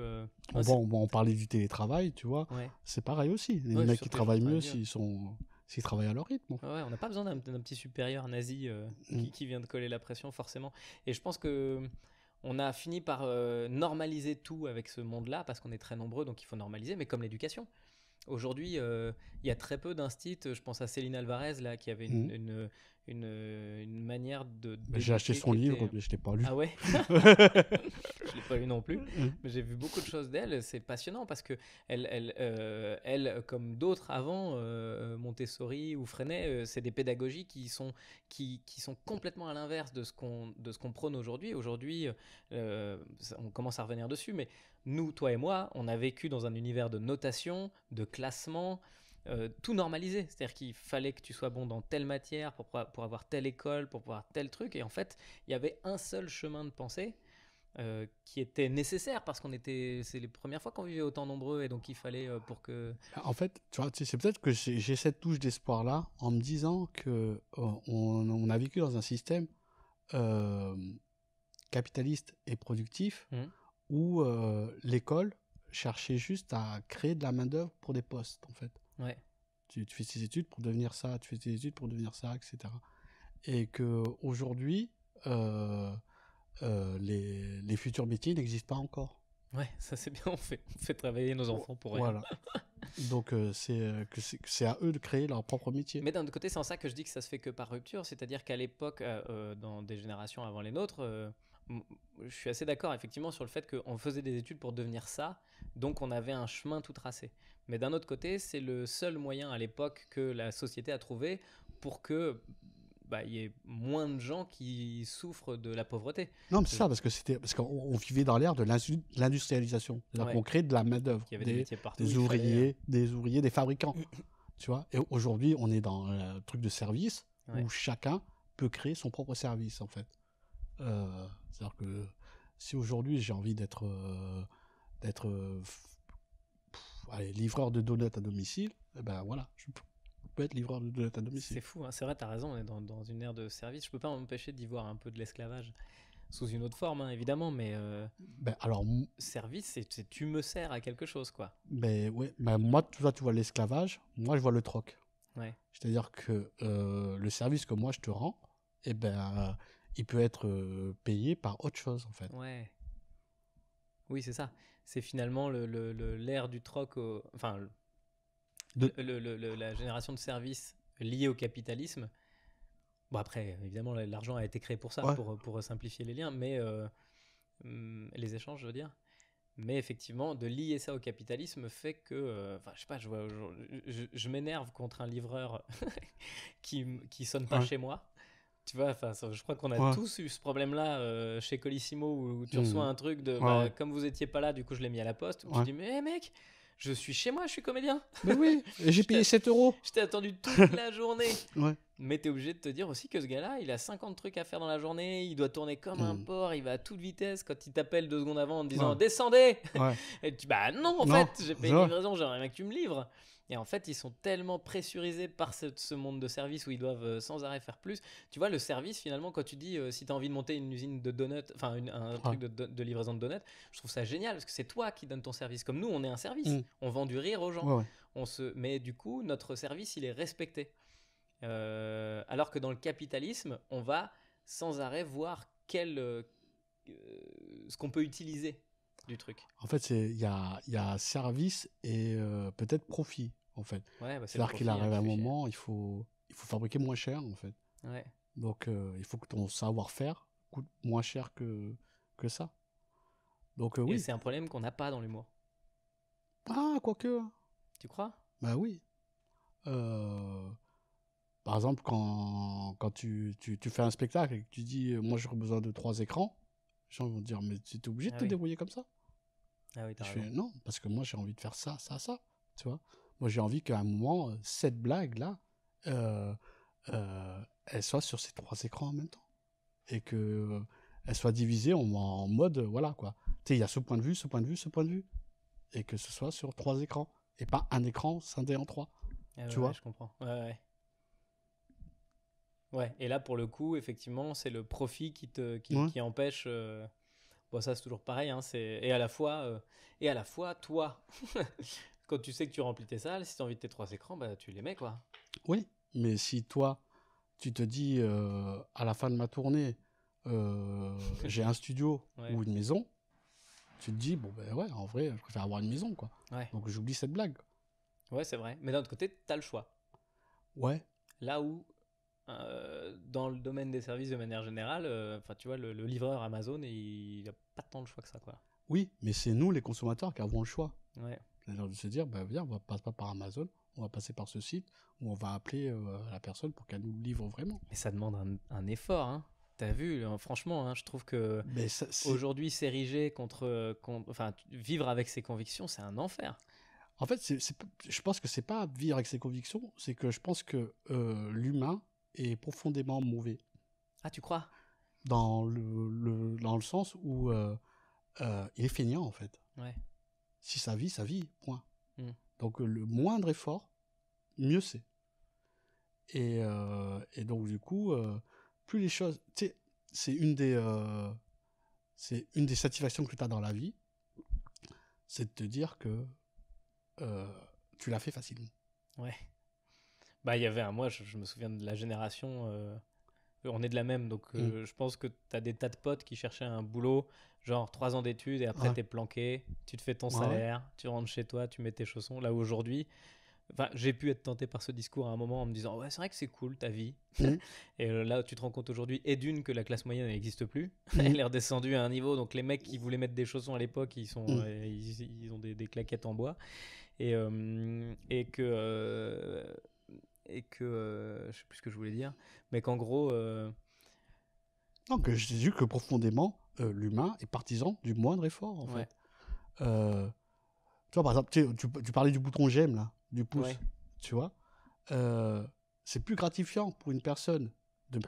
on parlait du télétravail, tu vois. C'est pareil aussi. Les mecs qui travaillent mieux, s'ils sont travaillent à leur rythme. Ouais, on n'a pas besoin d'un petit supérieur nazi mm. qui, vient de coller la pression, forcément. Et je pense que on a fini par euh, normaliser tout avec ce monde-là, parce qu'on est très nombreux, donc il faut normaliser, mais comme l'éducation. Aujourd'hui, euh, il y a très peu d'instits. Je pense à Céline Alvarez, là, qui avait une, mm une, euh, une manière de. Bah, j'ai acheté son livre, mais je l'ai pas lu. Ah ouais Je l'ai pas lu non plus. Mm. Mais j'ai vu beaucoup de choses d'elle. C'est passionnant parce que elle, elle, euh, elle comme d'autres avant, euh, Montessori ou Freinet, c'est des pédagogies qui sont, qui, qui sont complètement à l'inverse de ce qu'on qu'on prône aujourd'hui. Aujourd'hui, on commence à revenir dessus, mais nous, toi et moi, on a vécu dans un univers de notation, de classement. Euh, tout normalisé. C'est-à-dire qu'il fallait que tu sois bon dans telle matière pour, pour avoir telle école, pour pouvoir tel truc. Et en fait, il y avait un seul chemin de pensée euh, qui était nécessaire parce qu'on était, c'est les premières fois qu'on vivait autant nombreux et donc il fallait euh, pour que. En fait, tu vois, c'est peut-être que j'ai cette touche d'espoir là en me disant que on, a vécu dans un système capitaliste et productif mmh. où l'école cherchait juste à créer de la main d'œuvre pour des postes en fait. Tu, fais tes études pour devenir ça, tu fais tes études pour devenir ça, etc. Et que aujourd'hui, euh, euh, les, futurs métiers n'existent pas encore. Ouais, ça c'est bien, on fait, fait travailler nos enfants pour rien. Voilà. Donc euh, c'est que c'est à eux de créer leur propre métier. Mais d'un autre côté, c'est en ça que je dis que ça se fait que par rupture, c'est-à-dire qu'à l'époque, dans des générations avant les nôtres, je suis assez d'accord effectivement sur le fait qu'on faisait des études pour devenir ça, donc on avait un chemin tout tracé. Mais d'un autre côté, c'est le seul moyen à l'époque que la société a trouvé pour que bah, il y ait moins de gens qui souffrent de la pauvreté. Non, mais c'est ça, parce que c'était parce qu'on vivait dans l'ère de l'industrialisation. Ouais. On crée de la main d'œuvre, des, ouvriers, euh, des ouvriers, des fabricants. tu vois. Et aujourd'hui, on est dans le euh, truc de service où chacun peut créer son propre service en fait. Euh, c'est-à-dire que si aujourd'hui j'ai envie d'être euh, d'être euh, livreur de donuts à domicile, eh ben voilà, je peux être livreur de donuts à domicile. C'est fou, hein. c'est vrai, tu as raison, on est dans, dans, une ère de service. Je peux pas m'empêcher d'y voir un peu de l'esclavage sous une autre forme, hein, évidemment, mais euh, ben, alors service, c'est tu me sers à quelque chose, quoi. Ben ouais, ben moi tu vois, tu vois l'esclavage, moi je vois le troc. C'est-à-dire que le service que moi je te rends, et eh ben il peut être payé par autre chose en fait. Ouais. Oui, c'est ça. C'est finalement l'ère du troc, enfin, la génération de services liés au capitalisme. Bon, après, évidemment, l'argent a été créé pour ça, pour, simplifier les liens, mais mmh, les échanges, je veux dire. Mais effectivement, de lier ça au capitalisme fait que, enfin, je sais pas, je, m'énerve contre un livreur qui, sonne pas chez moi tu vois, je crois qu'on a tous eu ce problème-là euh, chez Colissimo où, tu hmm. reçois un truc de bah, comme vous étiez pas là, du coup je l'ai mis à la poste. Je dis, mais mec, je suis chez moi, je suis comédien. Mais oui, j'ai payé 7 euros. Je t'ai attendu toute la journée. ouais. Mais es obligé de te dire aussi que ce gars-là, il a 50 trucs à faire dans la journée, il doit tourner comme un hmm. porc, il va à toute vitesse quand il t'appelle deux secondes avant en te disant Descendez Et tu bah non, en fait, j'ai payé une livraison, j'aimerais bien que tu me livres. Et en fait, ils sont tellement pressurisés par ce, monde de service où ils doivent euh, sans arrêt faire plus. Tu vois, le service, finalement, quand tu dis euh, si tu as envie de monter une usine de donuts, enfin un truc de, livraison de donuts, je trouve ça génial parce que c'est toi qui donnes ton service. Comme nous, on est un service. Mm. On vend du rire aux gens. On se... Mais du coup, notre service, il est respecté. Euh, alors que dans le capitalisme, on va sans arrêt voir quel, ce qu'on peut utiliser du truc. En fait, il y a, service et peut-être profit en fait. Ouais, bah, cest à qu'il hein, arrive un moment, il faut, il faut fabriquer moins cher, en fait. Donc, euh, il faut que ton savoir-faire coûte moins cher que, que ça. Donc, euh, oui. c'est un problème qu'on n'a pas dans l'humour. Ah, quoique. Tu crois Bah oui. Euh, par exemple, quand, quand tu, tu, fais un spectacle et que tu dis Moi, j'aurais besoin de trois écrans, les gens vont dire Mais tu es obligé de ah te débrouiller comme ça Ah oui, Non, parce que moi, j'ai envie de faire ça, ça, ça. Tu vois moi, j'ai envie qu'à un moment, cette blague-là, euh, euh, elle soit sur ces trois écrans en même temps. Et qu'elle euh, soit divisée en, mode, voilà, quoi. Tu sais, il y a ce point de vue, ce point de vue, ce point de vue. Et que ce soit sur trois écrans. Et pas un écran scindé en trois. Ah tu vois Je comprends. Ouais, ouais. et là, pour le coup, effectivement, c'est le profit qui, te, qui, empêche. Bon, ça, c'est toujours pareil. Hein, et, à la fois, et à la fois, toi, quand tu sais que tu remplis tes salles, si tu as envie de tes trois écrans, bah, tu les mets, quoi. Oui, mais si toi, tu te dis euh, à la fin de ma tournée, euh, j'ai un studio ou une maison, tu te dis, bon, ben ouais, en vrai, je préfère avoir une maison, quoi. Donc j'oublie cette blague. Ouais, c'est vrai. Mais d'un autre côté, tu as le choix. Ouais. Là où, euh, dans le domaine des services de manière générale, enfin, tu vois, le, livreur Amazon, il n'a pas tant le choix que ça, quoi. Oui, mais c'est nous, les consommateurs, qui avons le choix. Ouais de se dire, bah, on ne va pas par Amazon, on va passer par ce site où on va appeler euh, la personne pour qu'elle nous livre vraiment. Mais ça demande un, effort, hein. as vu, hein, franchement, hein, je trouve que aujourd'hui s'ériger contre, enfin, vivre avec ses convictions, c'est un enfer. En fait, je pense que c'est pas vivre avec ses convictions, c'est que je pense que euh, l'humain est profondément mauvais. Ah, tu crois Dans le, dans le sens où euh, il est feignant en fait. Ouais. Si ça vit, ça vit, point. Mm. Donc euh, le moindre effort, mieux c'est. Et, euh, donc du coup, euh, plus les choses, tu sais, c'est une des, satisfactions que tu as dans la vie, c'est de te dire que tu l'as fait facilement. Ouais. Bah il y avait un mois, je, me souviens de la génération. On est de la même, donc mm. je pense que tu as des tas de potes qui cherchaient un boulot Genre trois ans d'études et après t'es planqué, tu te fais ton salaire, tu rentres chez toi, tu mets tes chaussons. Là aujourd'hui, j'ai pu être tenté par ce discours à un moment en me disant ouais c'est vrai que c'est cool ta vie. Mm. et euh, là tu te rends compte aujourd'hui et d'une que la classe moyenne n'existe plus, mm. elle est redescendue à un niveau donc les mecs qui voulaient mettre des chaussons à l'époque ils sont mm. euh, ils, ont des, des, claquettes en bois et euh, et que et que je sais plus ce que je voulais dire, mais qu'en gros non, que j'ai vu que profondément, euh, l'humain est partisan du moindre effort, en fait. Euh, tu vois, par tu, tu, parlais du bouton j'aime, là, du pouce, tu vois. Euh, c'est plus gratifiant pour une personne de,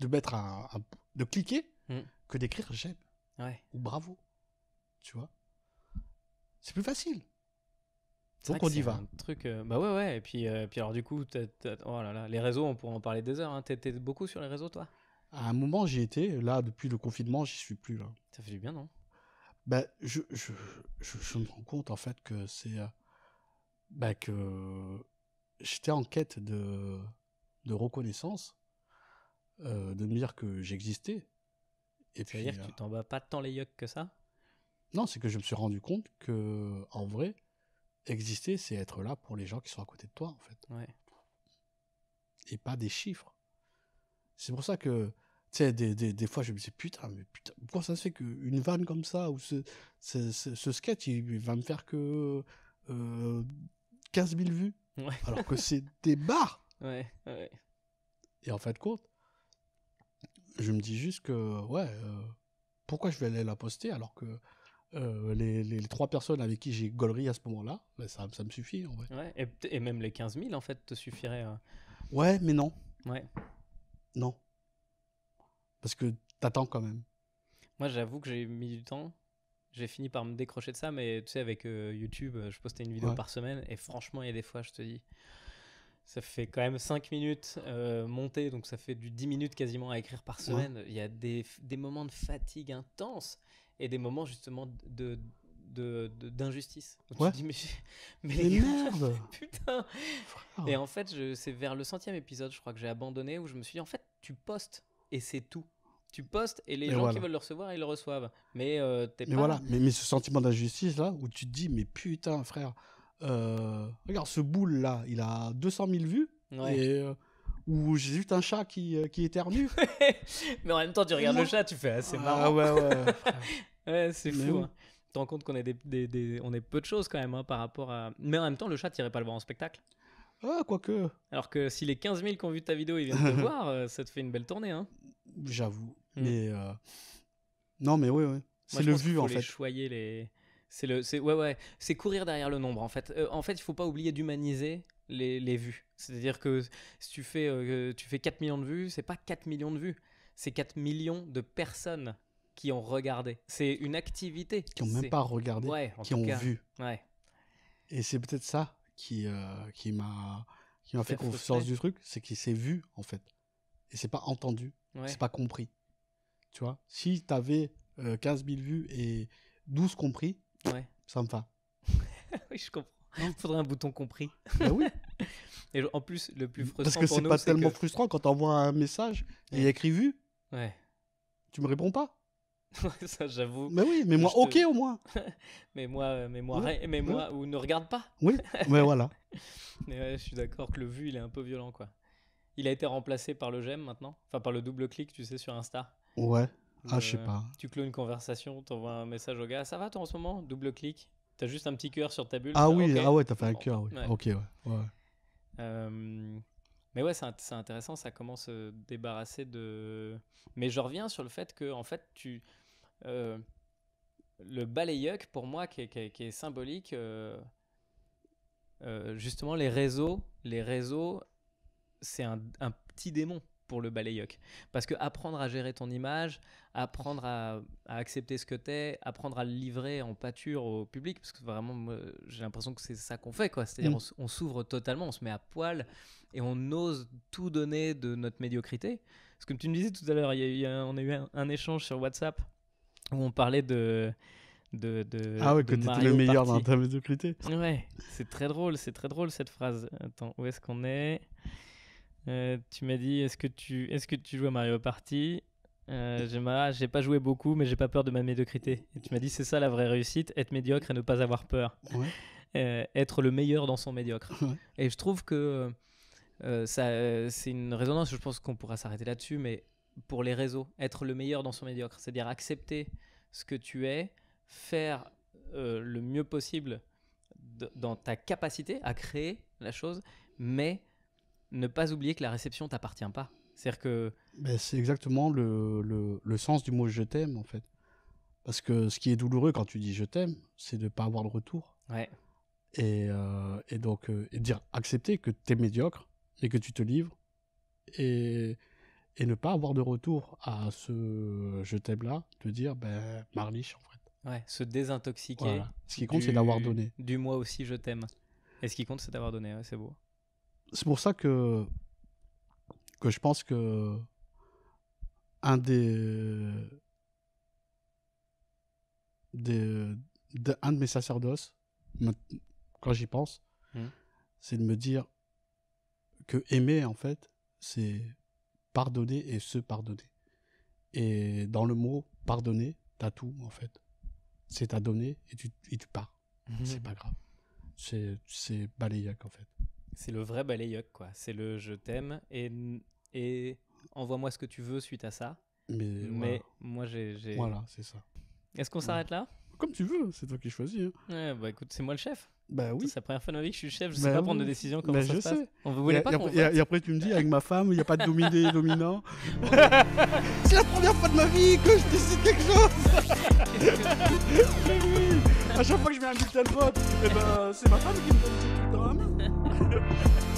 de mettre de cliquer mm. que d'écrire j'aime ou bravo, tu vois. C'est plus facile. Donc on y va. truc, bah ouais ouais et puis puis alors du coup oh les réseaux on pourrait en parler des heures. Hein. T'es beaucoup sur les réseaux toi à un moment, j'y étais. Là, depuis le confinement, j'y suis plus. Là. Ça fait du bien, non ben, je, je, je, me rends compte, en fait, que c'est. Euh, ben, que j'étais en quête de, de reconnaissance, euh, de me dire que j'existais. Et puis, dire que tu euh, t'en bats pas tant les yokes que ça Non, c'est que je me suis rendu compte que, en vrai, exister, c'est être là pour les gens qui sont à côté de toi, en fait. Ouais. Et pas des chiffres. C'est pour ça que, tu sais, des, des, des, fois, je me dis, putain, mais putain, pourquoi ça se fait qu'une vanne comme ça, ou ce, ce, sketch, il va me faire que euh, 15 000 vues, alors que c'est des bars. Ouais, ouais. Et en fait, de compte, je me dis juste que, ouais, euh, pourquoi je vais aller la poster alors que euh, les, les, trois personnes avec qui j'ai gaulerie à ce moment-là, ben, ça, ça, me suffit en vrai. Ouais, et, même les 15 000 en fait te suffiraient. Ouais, mais non. Ouais non. Parce que t'attends quand même. Moi, j'avoue que j'ai mis du temps. J'ai fini par me décrocher de ça, mais tu sais, avec euh, YouTube, euh, je postais une vidéo par semaine. Et franchement, il y a des fois, je te dis, ça fait quand même 5 minutes euh, monter donc ça fait du 10 minutes quasiment à écrire par semaine. Il y a des, moments de fatigue intense et des moments justement de d'injustice. mais, mais, mais Et en fait, c'est vers le centième épisode, je crois que j'ai abandonné, où je me suis dit, en fait, tu postes et c'est tout. Tu postes et les gens qui veulent le recevoir, ils le reçoivent. Mais euh, mais voilà, mais, mais, ce sentiment d'injustice là, où tu te dis, mais putain, frère, euh, regarde ce boule là, il a 200 000 vues. Ouais. Euh, où j'ai juste un chat qui, qui éternue. mais en même temps, tu regardes le chat, tu fais, ah, c'est ah, marrant. ouais, ouais. ouais c'est fou. Hein. Tu te rends compte qu'on est, des, on est peu de choses quand même hein, par rapport à. Mais en même temps, le chat, t'irais pas le voir en spectacle. Ah, quoique. Alors que si les 15 000 qui ont vu ta vidéo, ils viennent te voir, euh, ça te fait une belle tournée. Hein. J'avoue. Mm. Mais. Euh, non, mais oui, oui. C'est le vu, en fait. choyer les. C'est le, c'est ouais ouais, c'est courir derrière le nombre en fait. Euh, en fait, il faut pas oublier d'humaniser les, les, vues. C'est-à-dire que si tu fais tu fais 4 millions de vues, c'est pas 4 millions de vues, c'est 4 millions de personnes qui ont regardé. C'est une activité qui ont même pas regardé, qui ont vu. Ouais. Et c'est peut-être ça qui, euh, qui m'a qui m'a fait confiance du truc, c'est qu'il s'est vu en fait. Et c'est pas entendu, c'est pas compris. Tu vois, si t'avais avais 15 000 vues et 12 compris, ouais. ça me va. oui, je comprends. Il faudrait un bouton compris. Ben oui. et en plus, le plus frustrant. Parce que c'est pas tellement frustrant quand t'envoies un message et ouais. écrit vu. Ouais. Tu me réponds pas. ça j'avoue. Mais oui, mais moi, ok au moins. mais moi, euh, mais moi, mais moi, ou ne regarde pas. Oui, mais voilà. mais je suis d'accord que le vu, il est un peu violent, quoi. Il a été remplacé par le j'aime maintenant, enfin par le double clic, tu sais, sur Insta. Ouais. Ah, je sais pas. Tu clôt une conversation, t'envoies un message au gars, ça va toi en ce moment Double clic. T'as juste un petit cœur sur ta bulle. Ah oui, ah ouais, t'as fait un cœur, oui. Ok, ouais. Euh... Mais ouais, c'est intéressant, ça commence à euh, se débarrasser de. Mais je reviens sur le fait que, en fait, tu. Euh, le balayoc pour moi, qui est, symbolique, euh, justement, les réseaux, les réseaux, c'est un, petit démon pour le balayoc Parce que apprendre à gérer ton image, apprendre à, accepter ce que t'es, apprendre à le livrer en pâture au public, parce que vraiment, j'ai l'impression que c'est ça qu'on fait, quoi. C'est-à-dire, mm. on, on s'ouvre totalement, on se met à poil et on ose tout donner de notre médiocrité. Parce que comme tu me disais tout à l'heure, on a eu un, échange sur WhatsApp où on parlait de. de, ah ouais, que tu étais le meilleur dans ta médiocrité. Ouais, c'est très drôle, c'est très drôle cette phrase. Attends, où est-ce qu'on est, euh, Tu m'as dit, est-ce que, tu, est que tu joues à Mario Party euh, j'ai pas joué beaucoup, mais j'ai pas peur de ma médiocrité. Et tu m'as dit, c'est ça la vraie réussite, être médiocre et ne pas avoir peur. Ouais. Euh, être le meilleur dans son médiocre. Et je trouve que euh, ça, euh, c'est une résonance, je pense qu'on pourra s'arrêter là-dessus, mais pour les réseaux, être le meilleur dans son médiocre, c'est-à-dire accepter ce que tu es, faire euh, le mieux possible dans ta capacité à créer la chose, mais ne pas oublier que la réception t'appartient pas. cest que. Ben, c'est exactement le, le, sens du mot je t'aime, en fait. Parce que ce qui est douloureux quand tu dis je t'aime, c'est de ne pas avoir le retour. Et, et donc, dire accepter que tu es médiocre, et que tu te livres et, et ne pas avoir de retour à ce je t'aime là, de dire ben marliche, en fait. Ouais, se désintoxiquer. Ce qui compte, c'est d'avoir donné. Du moi aussi, je t'aime. Et ce qui compte, c'est d'avoir donné, c'est beau. C'est pour ça que, que je pense que un des, des de, un de mes sacerdoces, quand j'y pense, hmm. c'est de me dire que aimer, en fait, c'est pardonner et se pardonner. Et dans le mot pardonner, t'as tout, en fait. C'est à donner et tu, pars. Mhm. C'est pas grave. C'est balayoc, en fait. C'est le vrai balayoc, quoi. C'est le je t'aime et, envoie-moi ce que tu veux suite à ça. Mais, moi, j'ai. Voilà, c'est ça. Est-ce qu'on s'arrête là Comme tu veux, c'est toi qui choisis. Hein. Ouais, bah écoute, c'est moi le chef. Bah oui. C'est la première fois de ma vie que je suis chef, je sais bah pas prendre de décision comme bah ça je se sais. passe. On voulait et, pas après, et, après tu me dis avec ma femme, il n'y a pas de dominé dominant. C'est la première fois de ma vie que je décide quelque chose. Mais oui, à chaque fois que je mets un bulletin de vote, et eh ben c'est ma femme qui me donne le temps.